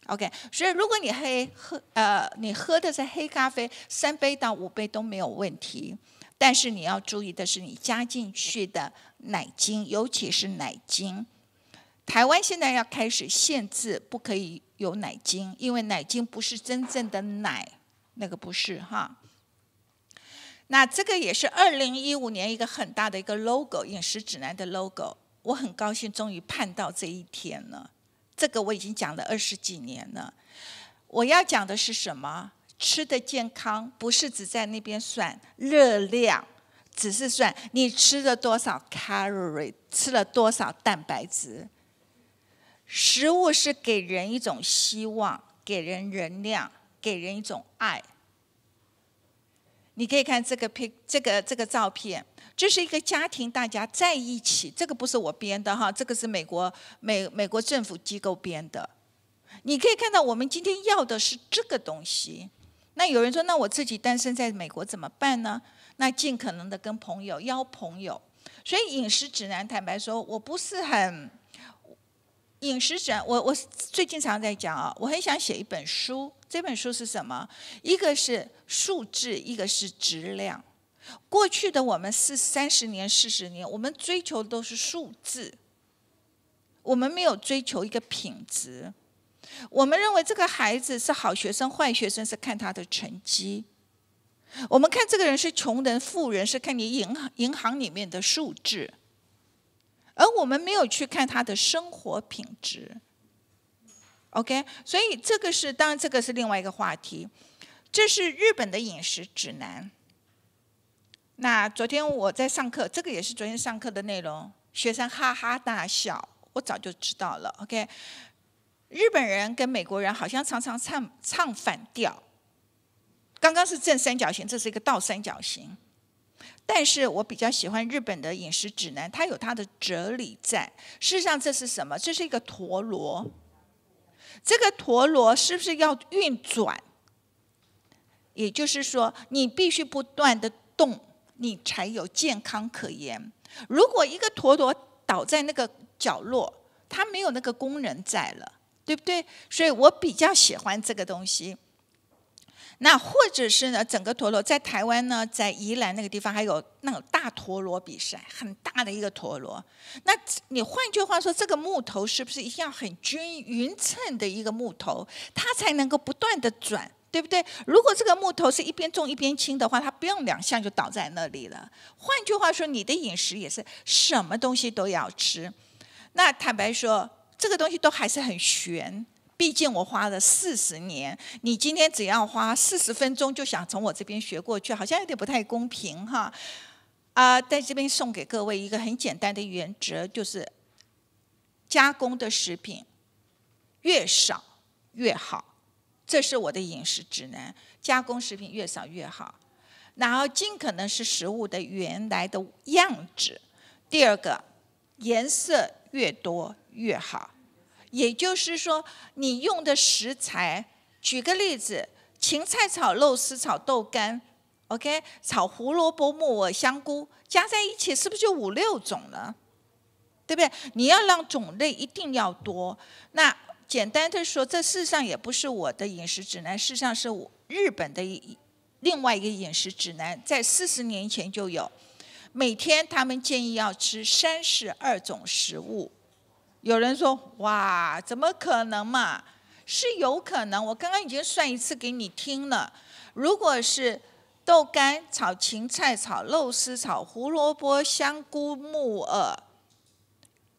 OK，所以如果你黑喝呃，你喝的是黑咖啡，三杯到五杯都没有问题。但是你要注意的是，你加进去的奶精，尤其是奶精。台湾现在要开始限制，不可以有奶精，因为奶精不是真正的奶，那个不是哈。那这个也是二零一五年一个很大的一个 logo，饮食指南的 logo。我很高兴，终于盼到这一天了。这个我已经讲了二十几年了。我要讲的是什么？吃的健康不是只在那边算热量，只是算你吃了多少卡路里，吃了多少蛋白质。食物是给人一种希望，给人能量，给人一种爱。你可以看这个片，这个这个照片，这是一个家庭，大家在一起。这个不是我编的哈，这个是美国美美国政府机构编的。你可以看到，我们今天要的是这个东西。那有人说，那我自己单身在美国怎么办呢？那尽可能的跟朋友邀朋友。所以饮食指南，坦白说，我不是很。饮食展，我我最经常在讲啊，我很想写一本书。这本书是什么？一个是数字，一个是质量。过去的我们是三十年、四十年，我们追求的都是数字，我们没有追求一个品质。我们认为这个孩子是好学生、坏学生是看他的成绩，我们看这个人是穷人、富人是看你银行银行里面的数字。而我们没有去看他的生活品质，OK？所以这个是当然，这个是另外一个话题。这是日本的饮食指南。那昨天我在上课，这个也是昨天上课的内容，学生哈哈大笑，我早就知道了，OK？日本人跟美国人好像常常唱唱反调。刚刚是正三角形，这是一个倒三角形。但是我比较喜欢日本的饮食指南，它有它的哲理在。事实上，这是什么？这是一个陀螺，这个陀螺是不是要运转？也就是说，你必须不断的动，你才有健康可言。如果一个陀螺倒在那个角落，它没有那个工人在了，对不对？所以我比较喜欢这个东西。那或者是呢？整个陀螺在台湾呢，在宜兰那个地方还有那种大陀螺比赛，很大的一个陀螺。那你换句话说，这个木头是不是一定要很均匀称的一个木头，它才能够不断的转，对不对？如果这个木头是一边重一边轻的话，它不用两下就倒在那里了。换句话说，你的饮食也是什么东西都要吃。那坦白说，这个东西都还是很悬。毕竟我花了四十年，你今天只要花四十分钟就想从我这边学过去，好像有点不太公平哈。啊，在这边送给各位一个很简单的原则，就是加工的食品越少越好，这是我的饮食指南。加工食品越少越好，然后尽可能是食物的原来的样子。第二个，颜色越多越好。也就是说，你用的食材，举个例子，芹菜炒肉丝、炒豆干，OK，炒胡萝卜、木耳、香菇，加在一起是不是就五六种了？对不对？你要让种类一定要多。那简单的说，这事实上也不是我的饮食指南，事实上是我日本的另外一个饮食指南，在四十年前就有，每天他们建议要吃三十二种食物。有人说：“哇，怎么可能嘛？是有可能。我刚刚已经算一次给你听了，如果是豆干炒芹菜、炒肉丝、炒胡萝卜、香菇、木耳，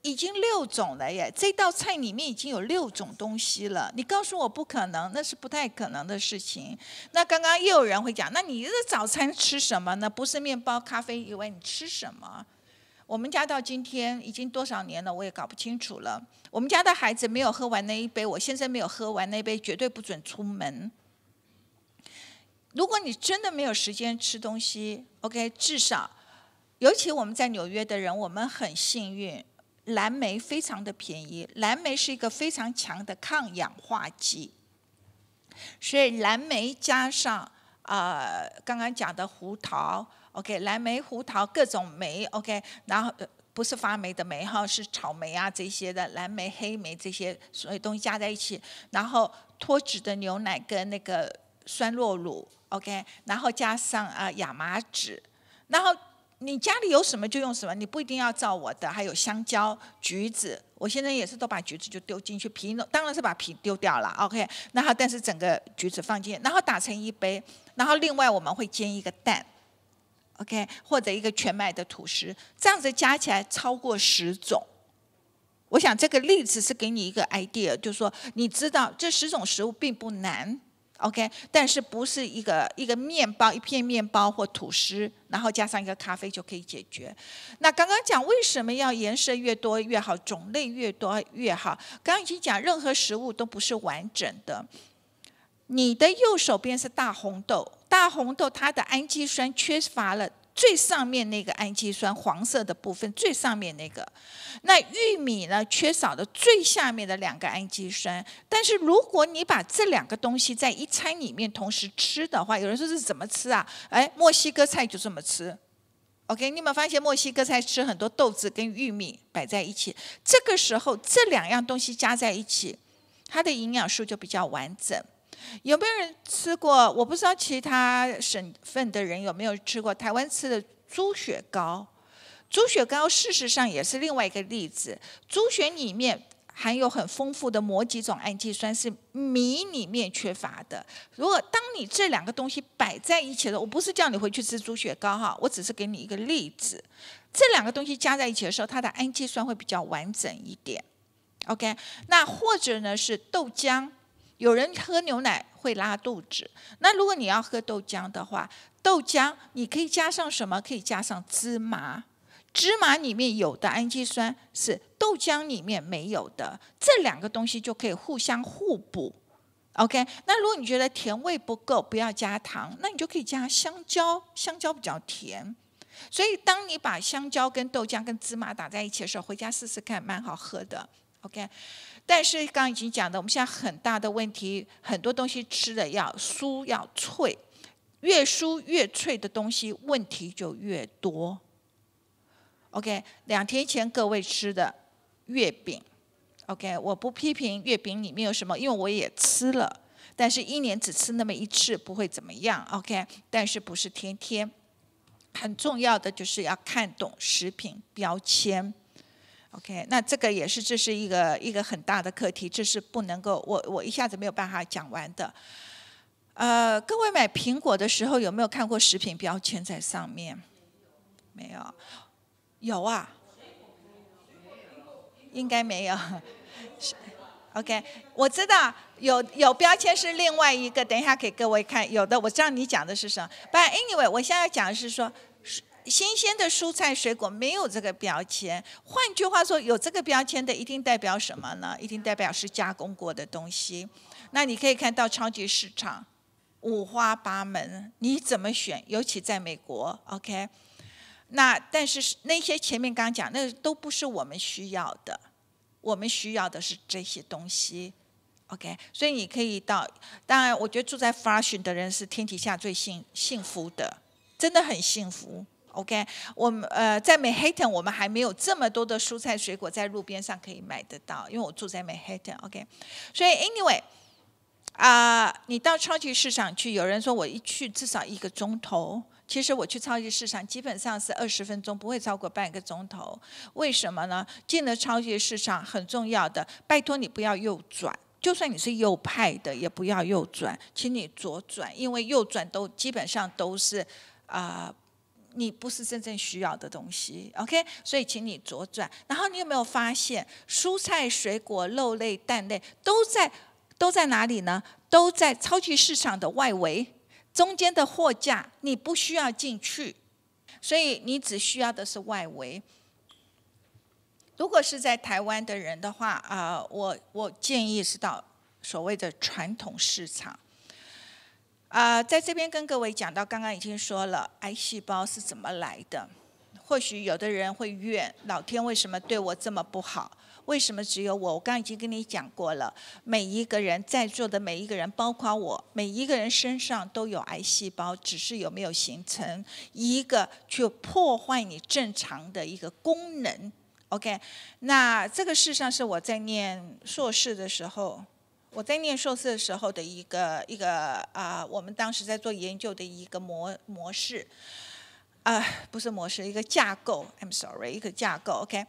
已经六种了耶！这道菜里面已经有六种东西了。你告诉我不可能，那是不太可能的事情。那刚刚又有人会讲，那你这早餐吃什么呢？不是面包、咖啡以外，你吃什么？”我们家到今天已经多少年了，我也搞不清楚了。我们家的孩子没有喝完那一杯，我先生没有喝完那一杯，绝对不准出门。如果你真的没有时间吃东西，OK，至少，尤其我们在纽约的人，我们很幸运，蓝莓非常的便宜。蓝莓是一个非常强的抗氧化剂，所以蓝莓加上啊，刚刚讲的胡桃。OK，蓝莓、胡桃，各种莓，OK，然后不是发霉的莓哈，是草莓啊这些的，蓝莓、黑莓这些，所有东西加在一起，然后脱脂的牛奶跟那个酸乳，OK，然后加上啊亚麻籽，然后你家里有什么就用什么，你不一定要照我的，还有香蕉、橘子，我现在也是都把橘子就丢进去皮，当然是把皮丢掉了，OK，然后但是整个橘子放进去，然后打成一杯，然后另外我们会煎一个蛋。OK，或者一个全麦的吐司，这样子加起来超过十种。我想这个例子是给你一个 idea，就是说你知道这十种食物并不难，OK，但是不是一个一个面包一片面包或吐司，然后加上一个咖啡就可以解决。那刚刚讲为什么要颜色越多越好，种类越多越好，刚刚已经讲任何食物都不是完整的。你的右手边是大红豆，大红豆它的氨基酸缺乏了最上面那个氨基酸黄色的部分，最上面那个。那玉米呢，缺少了最下面的两个氨基酸。但是如果你把这两个东西在一餐里面同时吃的话，有人说是怎么吃啊？哎，墨西哥菜就这么吃。OK，你们发现墨西哥菜吃很多豆子跟玉米摆在一起，这个时候这两样东西加在一起，它的营养素就比较完整。有没有人吃过？我不知道其他省份的人有没有吃过台湾吃的猪血糕。猪血糕事实上也是另外一个例子。猪血里面含有很丰富的某几种氨基酸，是米里面缺乏的。如果当你这两个东西摆在一起的我不是叫你回去吃猪血糕哈，我只是给你一个例子。这两个东西加在一起的时候，它的氨基酸会比较完整一点。OK，那或者呢是豆浆。有人喝牛奶会拉肚子，那如果你要喝豆浆的话，豆浆你可以加上什么？可以加上芝麻，芝麻里面有的氨基酸是豆浆里面没有的，这两个东西就可以互相互补。OK，那如果你觉得甜味不够，不要加糖，那你就可以加香蕉，香蕉比较甜。所以当你把香蕉跟豆浆跟芝麻打在一起的时候，回家试试看，蛮好喝的。OK。但是刚已经讲的，我们现在很大的问题，很多东西吃的要酥要脆，越酥越脆的东西问题就越多。OK，两天前各位吃的月饼，OK，我不批评月饼里面有什么，因为我也吃了，但是一年只吃那么一次不会怎么样，OK，但是不是天天。很重要的就是要看懂食品标签。OK，那这个也是，这是一个一个很大的课题，这是不能够我我一下子没有办法讲完的。呃，各位买苹果的时候有没有看过食品标签在上面？没有？有啊？应该没有。OK，我知道有有标签是另外一个，等一下给各位看。有的，我知道你讲的是什么。But anyway，我现在要讲的是说。新鲜的蔬菜水果没有这个标签，换句话说，有这个标签的一定代表什么呢？一定代表是加工过的东西。那你可以看到超级市场五花八门，你怎么选？尤其在美国，OK？那但是那些前面刚讲，那都不是我们需要的。我们需要的是这些东西，OK？所以你可以到，当然，我觉得住在 f r e s i o 的人是天底下最幸幸福的，真的很幸福。OK，我们呃在 Manhattan，我们还没有这么多的蔬菜水果在路边上可以买得到，因为我住在 Manhattan。OK，所以 Anyway，啊，你到超级市场去，有人说我一去至少一个钟头，其实我去超级市场基本上是二十分钟，不会超过半个钟头。为什么呢？进了超级市场很重要的，拜托你不要右转，就算你是右派的也不要右转，请你左转，因为右转都基本上都是啊。你不是真正需要的东西，OK？所以请你左转。然后你有没有发现，蔬菜、水果、肉类、蛋类都在都在哪里呢？都在超级市场的外围，中间的货架你不需要进去，所以你只需要的是外围。如果是在台湾的人的话，啊，我我建议是到所谓的传统市场。啊，在这边跟各位讲到，刚刚已经说了，癌细胞是怎么来的。或许有的人会怨老天为什么对我这么不好，为什么只有我？我刚刚已经跟你讲过了，每一个人在座的每一个人，包括我，每一个人身上都有癌细胞，只是有没有形成一个去破坏你正常的一个功能。OK，那这个事实上是我在念硕士的时候。我在念硕士的时候的一个一个啊，我们当时在做研究的一个模模式，啊，不是模式，一个架构。I'm sorry，一个架构。OK，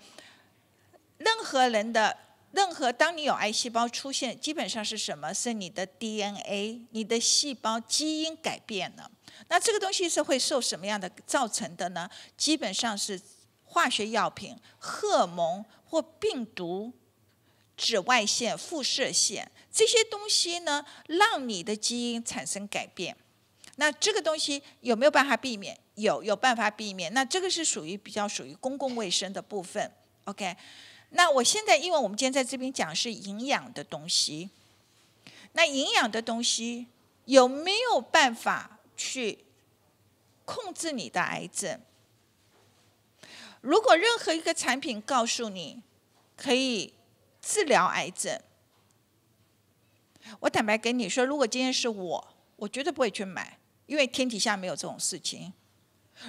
任何人的任何，当你有癌细胞出现，基本上是什么？是你的 DNA，你的细胞基因改变了。那这个东西是会受什么样的造成的呢？基本上是化学药品、荷尔蒙或病毒、紫外线、辐射线。这些东西呢，让你的基因产生改变。那这个东西有没有办法避免？有，有办法避免。那这个是属于比较属于公共卫生的部分，OK。那我现在，因为我们今天在这边讲是营养的东西，那营养的东西有没有办法去控制你的癌症？如果任何一个产品告诉你可以治疗癌症？我坦白跟你说，如果今天是我，我绝对不会去买，因为天底下没有这种事情。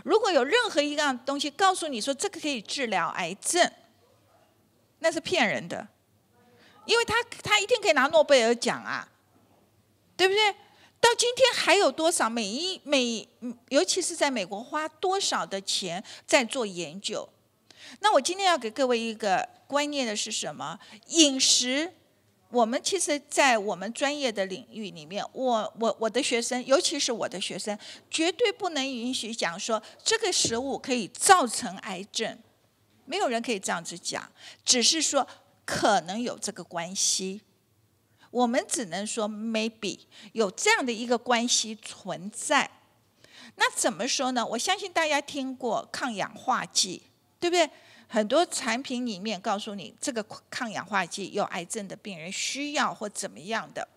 如果有任何一样东西告诉你说这个可以治疗癌症，那是骗人的，因为他他一定可以拿诺贝尔奖啊，对不对？到今天还有多少？每一每，尤其是在美国花多少的钱在做研究？那我今天要给各位一个观念的是什么？饮食。我们其实，在我们专业的领域里面，我我我的学生，尤其是我的学生，绝对不能允许讲说这个食物可以造成癌症，没有人可以这样子讲，只是说可能有这个关系，我们只能说 maybe 有这样的一个关系存在。那怎么说呢？我相信大家听过抗氧化剂，对不对？很多产品里面告诉你，这个抗氧化剂有癌症的病人需要或怎么样的。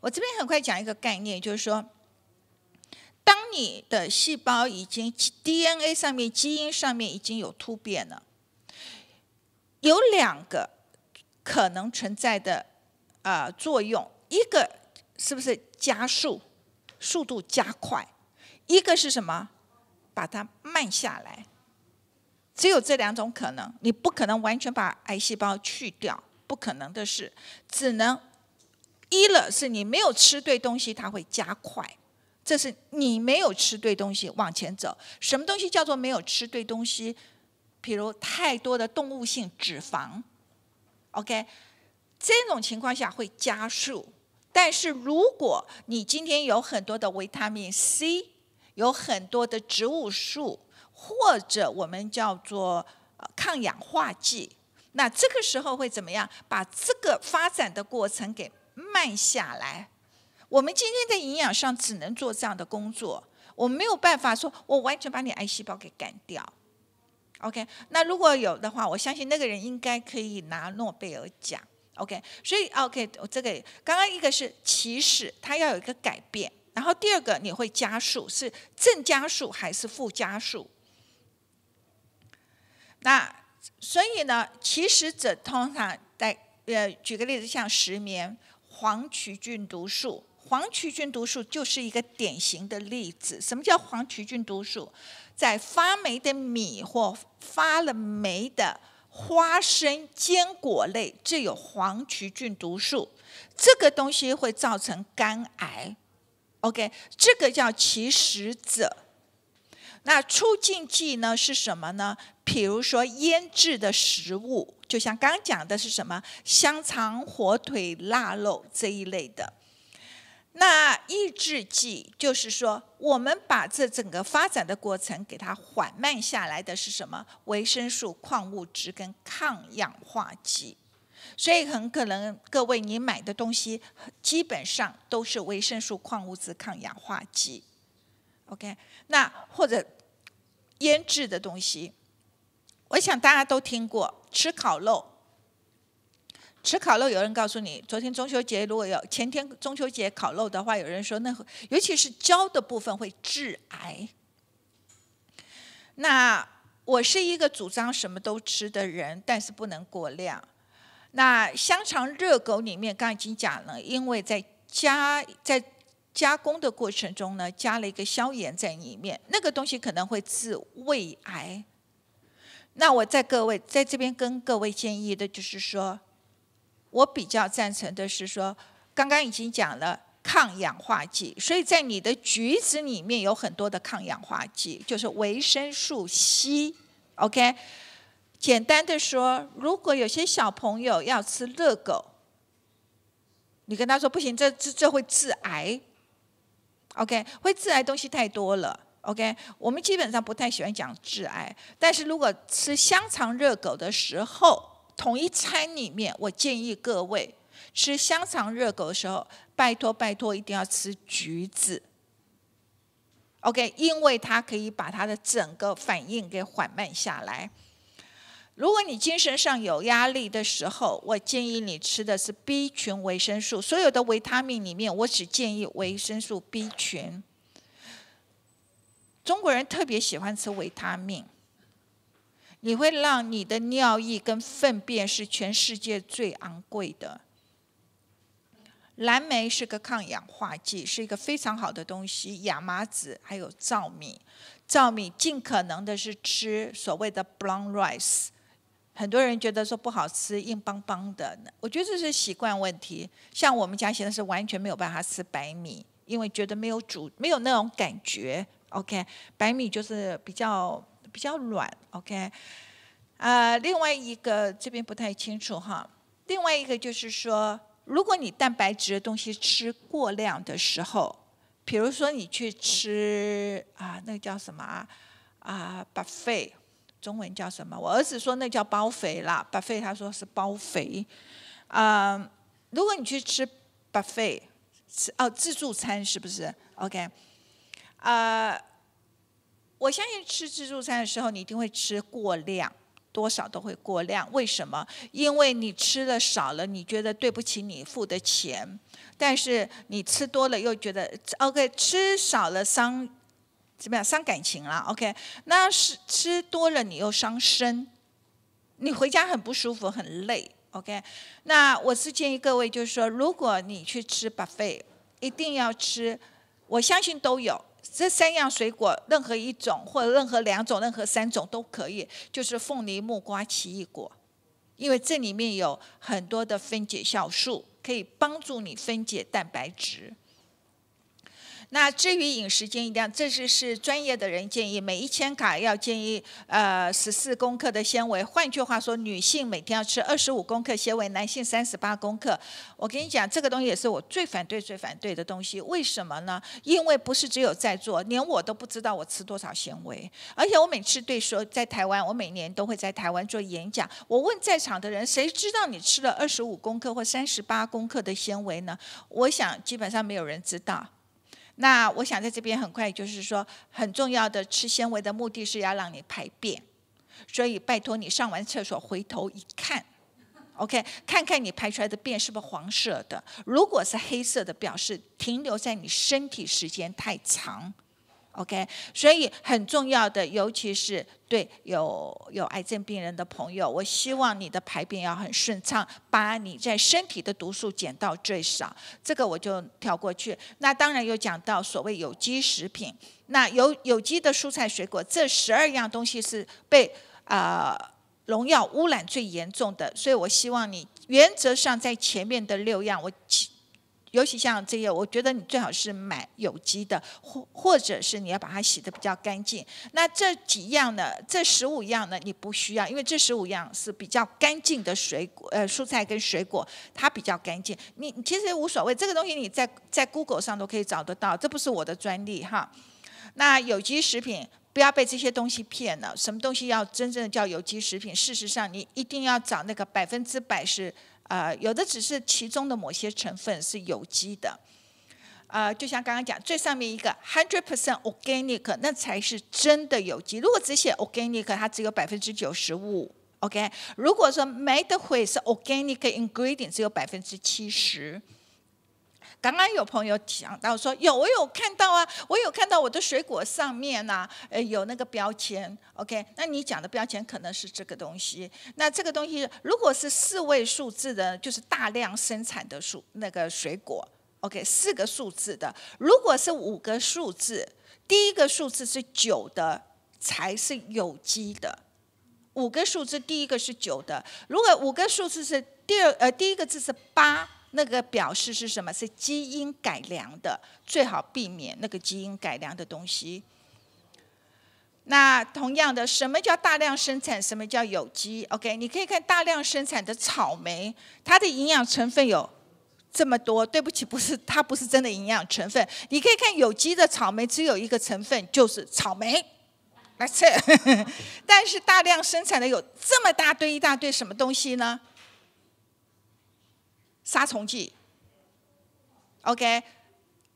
我这边很快讲一个概念，就是说，当你的细胞已经 DNA 上面基因上面已经有突变了，有两个可能存在的呃作用，一个是不是加速速度加快，一个是什么把它慢下来？只有这两种可能，你不可能完全把癌细胞去掉，不可能的事。只能一了，是你没有吃对东西，它会加快，这是你没有吃对东西往前走。什么东西叫做没有吃对东西？比如太多的动物性脂肪，OK，这种情况下会加速。但是如果你今天有很多的维他命 C，有很多的植物素。或者我们叫做抗氧化剂，那这个时候会怎么样？把这个发展的过程给慢下来。我们今天在营养上只能做这样的工作，我没有办法说我完全把你癌细胞给干掉。OK，那如果有的话，我相信那个人应该可以拿诺贝尔奖。OK，所以 OK，我这个刚刚一个是起始，它要有一个改变，然后第二个你会加速，是正加速还是负加速？那所以呢，其实者通常在呃，举个例子，像石棉黄曲菌毒素，黄曲菌毒素就是一个典型的例子。什么叫黄曲菌毒素？在发霉的米或发了霉的花生、坚果类，这有黄曲菌毒素，这个东西会造成肝癌。OK，这个叫起始者。那促进剂呢是什么呢？比如说腌制的食物，就像刚刚讲的是什么香肠、火腿、腊肉这一类的。那抑制剂就是说，我们把这整个发展的过程给它缓慢下来的是什么？维生素、矿物质跟抗氧化剂。所以很可能各位你买的东西基本上都是维生素、矿物质、抗氧化剂。OK，那或者腌制的东西。我想大家都听过吃烤肉，吃烤肉有人告诉你，昨天中秋节如果有前天中秋节烤肉的话，有人说那尤其是焦的部分会致癌。那我是一个主张什么都吃的人，但是不能过量。那香肠、热狗里面刚已经讲了，因为在加在加工的过程中呢，加了一个消炎在里面，那个东西可能会致胃癌。那我在各位在这边跟各位建议的，就是说，我比较赞成的是说，刚刚已经讲了抗氧化剂，所以在你的橘子里面有很多的抗氧化剂，就是维生素 C。OK，简单的说，如果有些小朋友要吃热狗，你跟他说不行，这这这会致癌。OK，会致癌东西太多了。OK，我们基本上不太喜欢讲致癌，但是如果吃香肠热狗的时候，同一餐里面，我建议各位吃香肠热狗的时候，拜托拜托一定要吃橘子。OK，因为它可以把它的整个反应给缓慢下来。如果你精神上有压力的时候，我建议你吃的是 B 群维生素。所有的维他命里面，我只建议维生素 B 群。中国人特别喜欢吃维他命。你会让你的尿液跟粪便是全世界最昂贵的。蓝莓是个抗氧化剂，是一个非常好的东西。亚麻籽还有糙米，糙米尽可能的是吃所谓的 brown rice。很多人觉得说不好吃，硬邦邦的。我觉得这是习惯问题。像我们家现在是完全没有办法吃白米，因为觉得没有煮没有那种感觉。OK，白米就是比较比较软，OK，啊，另外一个这边不太清楚哈。另外一个就是说，如果你蛋白质的东西吃过量的时候，比如说你去吃啊，那个叫什么啊？啊，buffet，中文叫什么？我儿子说那叫包肥啦 b u f f e t 他说是包肥。啊，如果你去吃 buffet，吃哦自助餐是不是？OK。呃，我相信吃自助餐的时候，你一定会吃过量，多少都会过量。为什么？因为你吃了少了，你觉得对不起你付的钱；但是你吃多了又觉得，OK，吃少了伤怎么样？伤感情了 o k 那是吃多了你又伤身，你回家很不舒服，很累，OK。那我是建议各位，就是说，如果你去吃 buffet，一定要吃，我相信都有。这三样水果，任何一种或者任何两种、任何三种都可以，就是凤梨、木瓜、奇异果，因为这里面有很多的分解酵素，可以帮助你分解蛋白质。那至于饮食建议量，这就是专业的人建议，每一千卡要建议呃十四公克的纤维。换句话说，女性每天要吃二十五公克纤维，男性三十八公克。我跟你讲，这个东西也是我最反对、最反对的东西。为什么呢？因为不是只有在座，连我都不知道我吃多少纤维。而且我每次对说，在台湾，我每年都会在台湾做演讲，我问在场的人，谁知道你吃了二十五公克或三十八公克的纤维呢？我想基本上没有人知道。那我想在这边很快就是说，很重要的吃纤维的目的是要让你排便，所以拜托你上完厕所回头一看，OK，看看你排出来的便是不是黄色的，如果是黑色的，表示停留在你身体时间太长。OK，所以很重要的，尤其是对有有癌症病人的朋友，我希望你的排便要很顺畅，把你在身体的毒素减到最少。这个我就跳过去。那当然有讲到所谓有机食品，那有有机的蔬菜水果，这十二样东西是被啊农药污染最严重的，所以我希望你原则上在前面的六样我。尤其像这些，我觉得你最好是买有机的，或或者是你要把它洗的比较干净。那这几样呢？这十五样呢？你不需要，因为这十五样是比较干净的水果，呃，蔬菜跟水果它比较干净。你其实无所谓，这个东西你在在 Google 上都可以找得到，这不是我的专利哈。那有机食品不要被这些东西骗了，什么东西要真正的叫有机食品？事实上，你一定要找那个百分之百是。啊，有的只是其中的某些成分是有机的，啊，就像刚刚讲，最上面一个 hundred percent organic 那才是真的有机。如果只写 organic，它只有百分之九十五，OK？如果说 made with 是 organic ingredient，只有百分之七十。刚刚有朋友讲到说有，我有看到啊，我有看到我的水果上面啊，呃，有那个标签，OK。那你讲的标签可能是这个东西。那这个东西如果是四位数字的，就是大量生产的数那个水果，OK。四个数字的，如果是五个数字，第一个数字是九的才是有机的。五个数字第一个是九的，如果五个数字是第二呃第一个字是八。那个表示是什么？是基因改良的，最好避免那个基因改良的东西。那同样的，什么叫大量生产？什么叫有机？OK，你可以看大量生产的草莓，它的营养成分有这么多。对不起，不是它不是真的营养成分。你可以看有机的草莓，只有一个成分就是草莓。t h t s 但是大量生产的有这么大堆一大堆什么东西呢？杀虫剂，OK，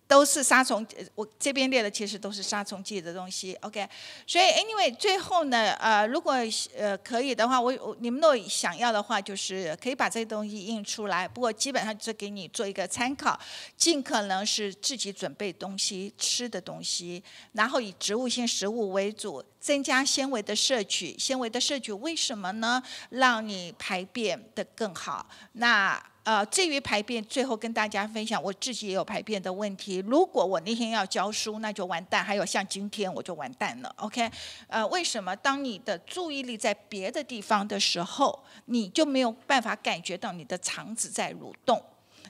都是杀虫。我这边列的其实都是杀虫剂的东西，OK。所以 anyway，最后呢，呃，如果呃可以的话，我我你们都想要的话，就是可以把这些东西印出来。不过基本上是给你做一个参考，尽可能是自己准备东西吃的东西，然后以植物性食物为主，增加纤维的摄取。纤维的摄取为什么呢？让你排便的更好。那呃，至于排便，最后跟大家分享，我自己也有排便的问题。如果我那天要教书，那就完蛋。还有像今天，我就完蛋了。OK，呃，为什么？当你的注意力在别的地方的时候，你就没有办法感觉到你的肠子在蠕动。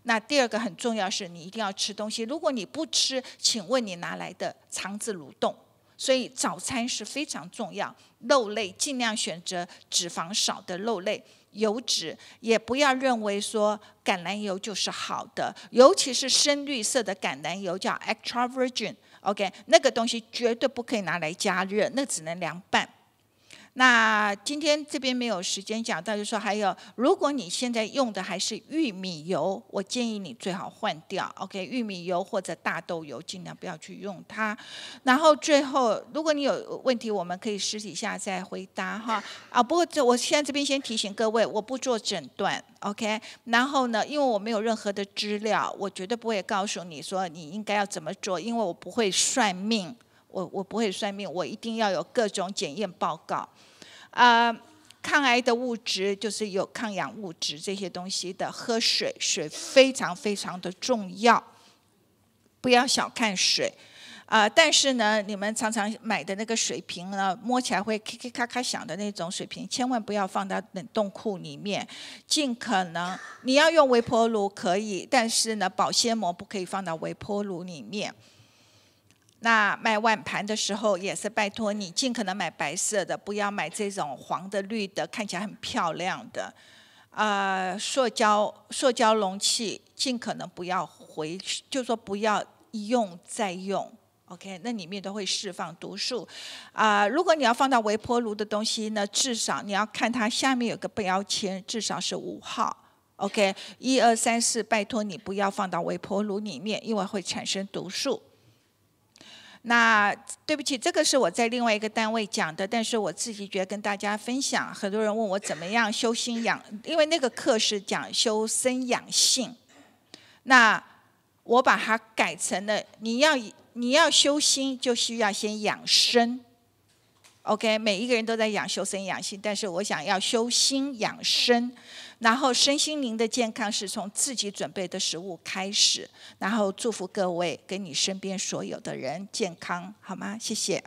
那第二个很重要是，你一定要吃东西。如果你不吃，请问你哪来的肠子蠕动？所以早餐是非常重要，肉类尽量选择脂肪少的肉类。油脂也不要认为说橄榄油就是好的，尤其是深绿色的橄榄油叫 extra virgin，OK，那个东西绝对不可以拿来加热，那只能凉拌。那今天这边没有时间讲，就是说还有，如果你现在用的还是玉米油，我建议你最好换掉。OK，玉米油或者大豆油，尽量不要去用它。然后最后，如果你有问题，我们可以私底下再回答哈。啊，不过这我现在这边先提醒各位，我不做诊断，OK。然后呢，因为我没有任何的资料，我绝对不会告诉你说你应该要怎么做，因为我不会算命。我我不会算命，我一定要有各种检验报告。呃，抗癌的物质就是有抗氧物质这些东西的。喝水，水非常非常的重要，不要小看水。啊，但是呢，你们常常买的那个水瓶呢，摸起来会咔咔咔咔响的那种水瓶，千万不要放到冷冻库里面。尽可能你要用微波炉可以，但是呢，保鲜膜不可以放到微波炉里面。那卖碗盘的时候，也是拜托你尽可能买白色的，不要买这种黄的、绿的，看起来很漂亮的。呃，塑胶塑胶容器尽可能不要回，就说不要一用再用。OK，那里面都会释放毒素。啊，如果你要放到微波炉的东西，呢，至少你要看它下面有个标签，至少是五号。OK，一二三四，拜托你不要放到微波炉里面，因为会产生毒素。那对不起，这个是我在另外一个单位讲的，但是我自己觉得跟大家分享。很多人问我怎么样修心养，因为那个课是讲修身养性。那我把它改成了，你要你要修心，就需要先养生。OK，每一个人都在养修身养性，但是我想要修心养生。然后身心灵的健康是从自己准备的食物开始，然后祝福各位跟你身边所有的人健康，好吗？谢谢。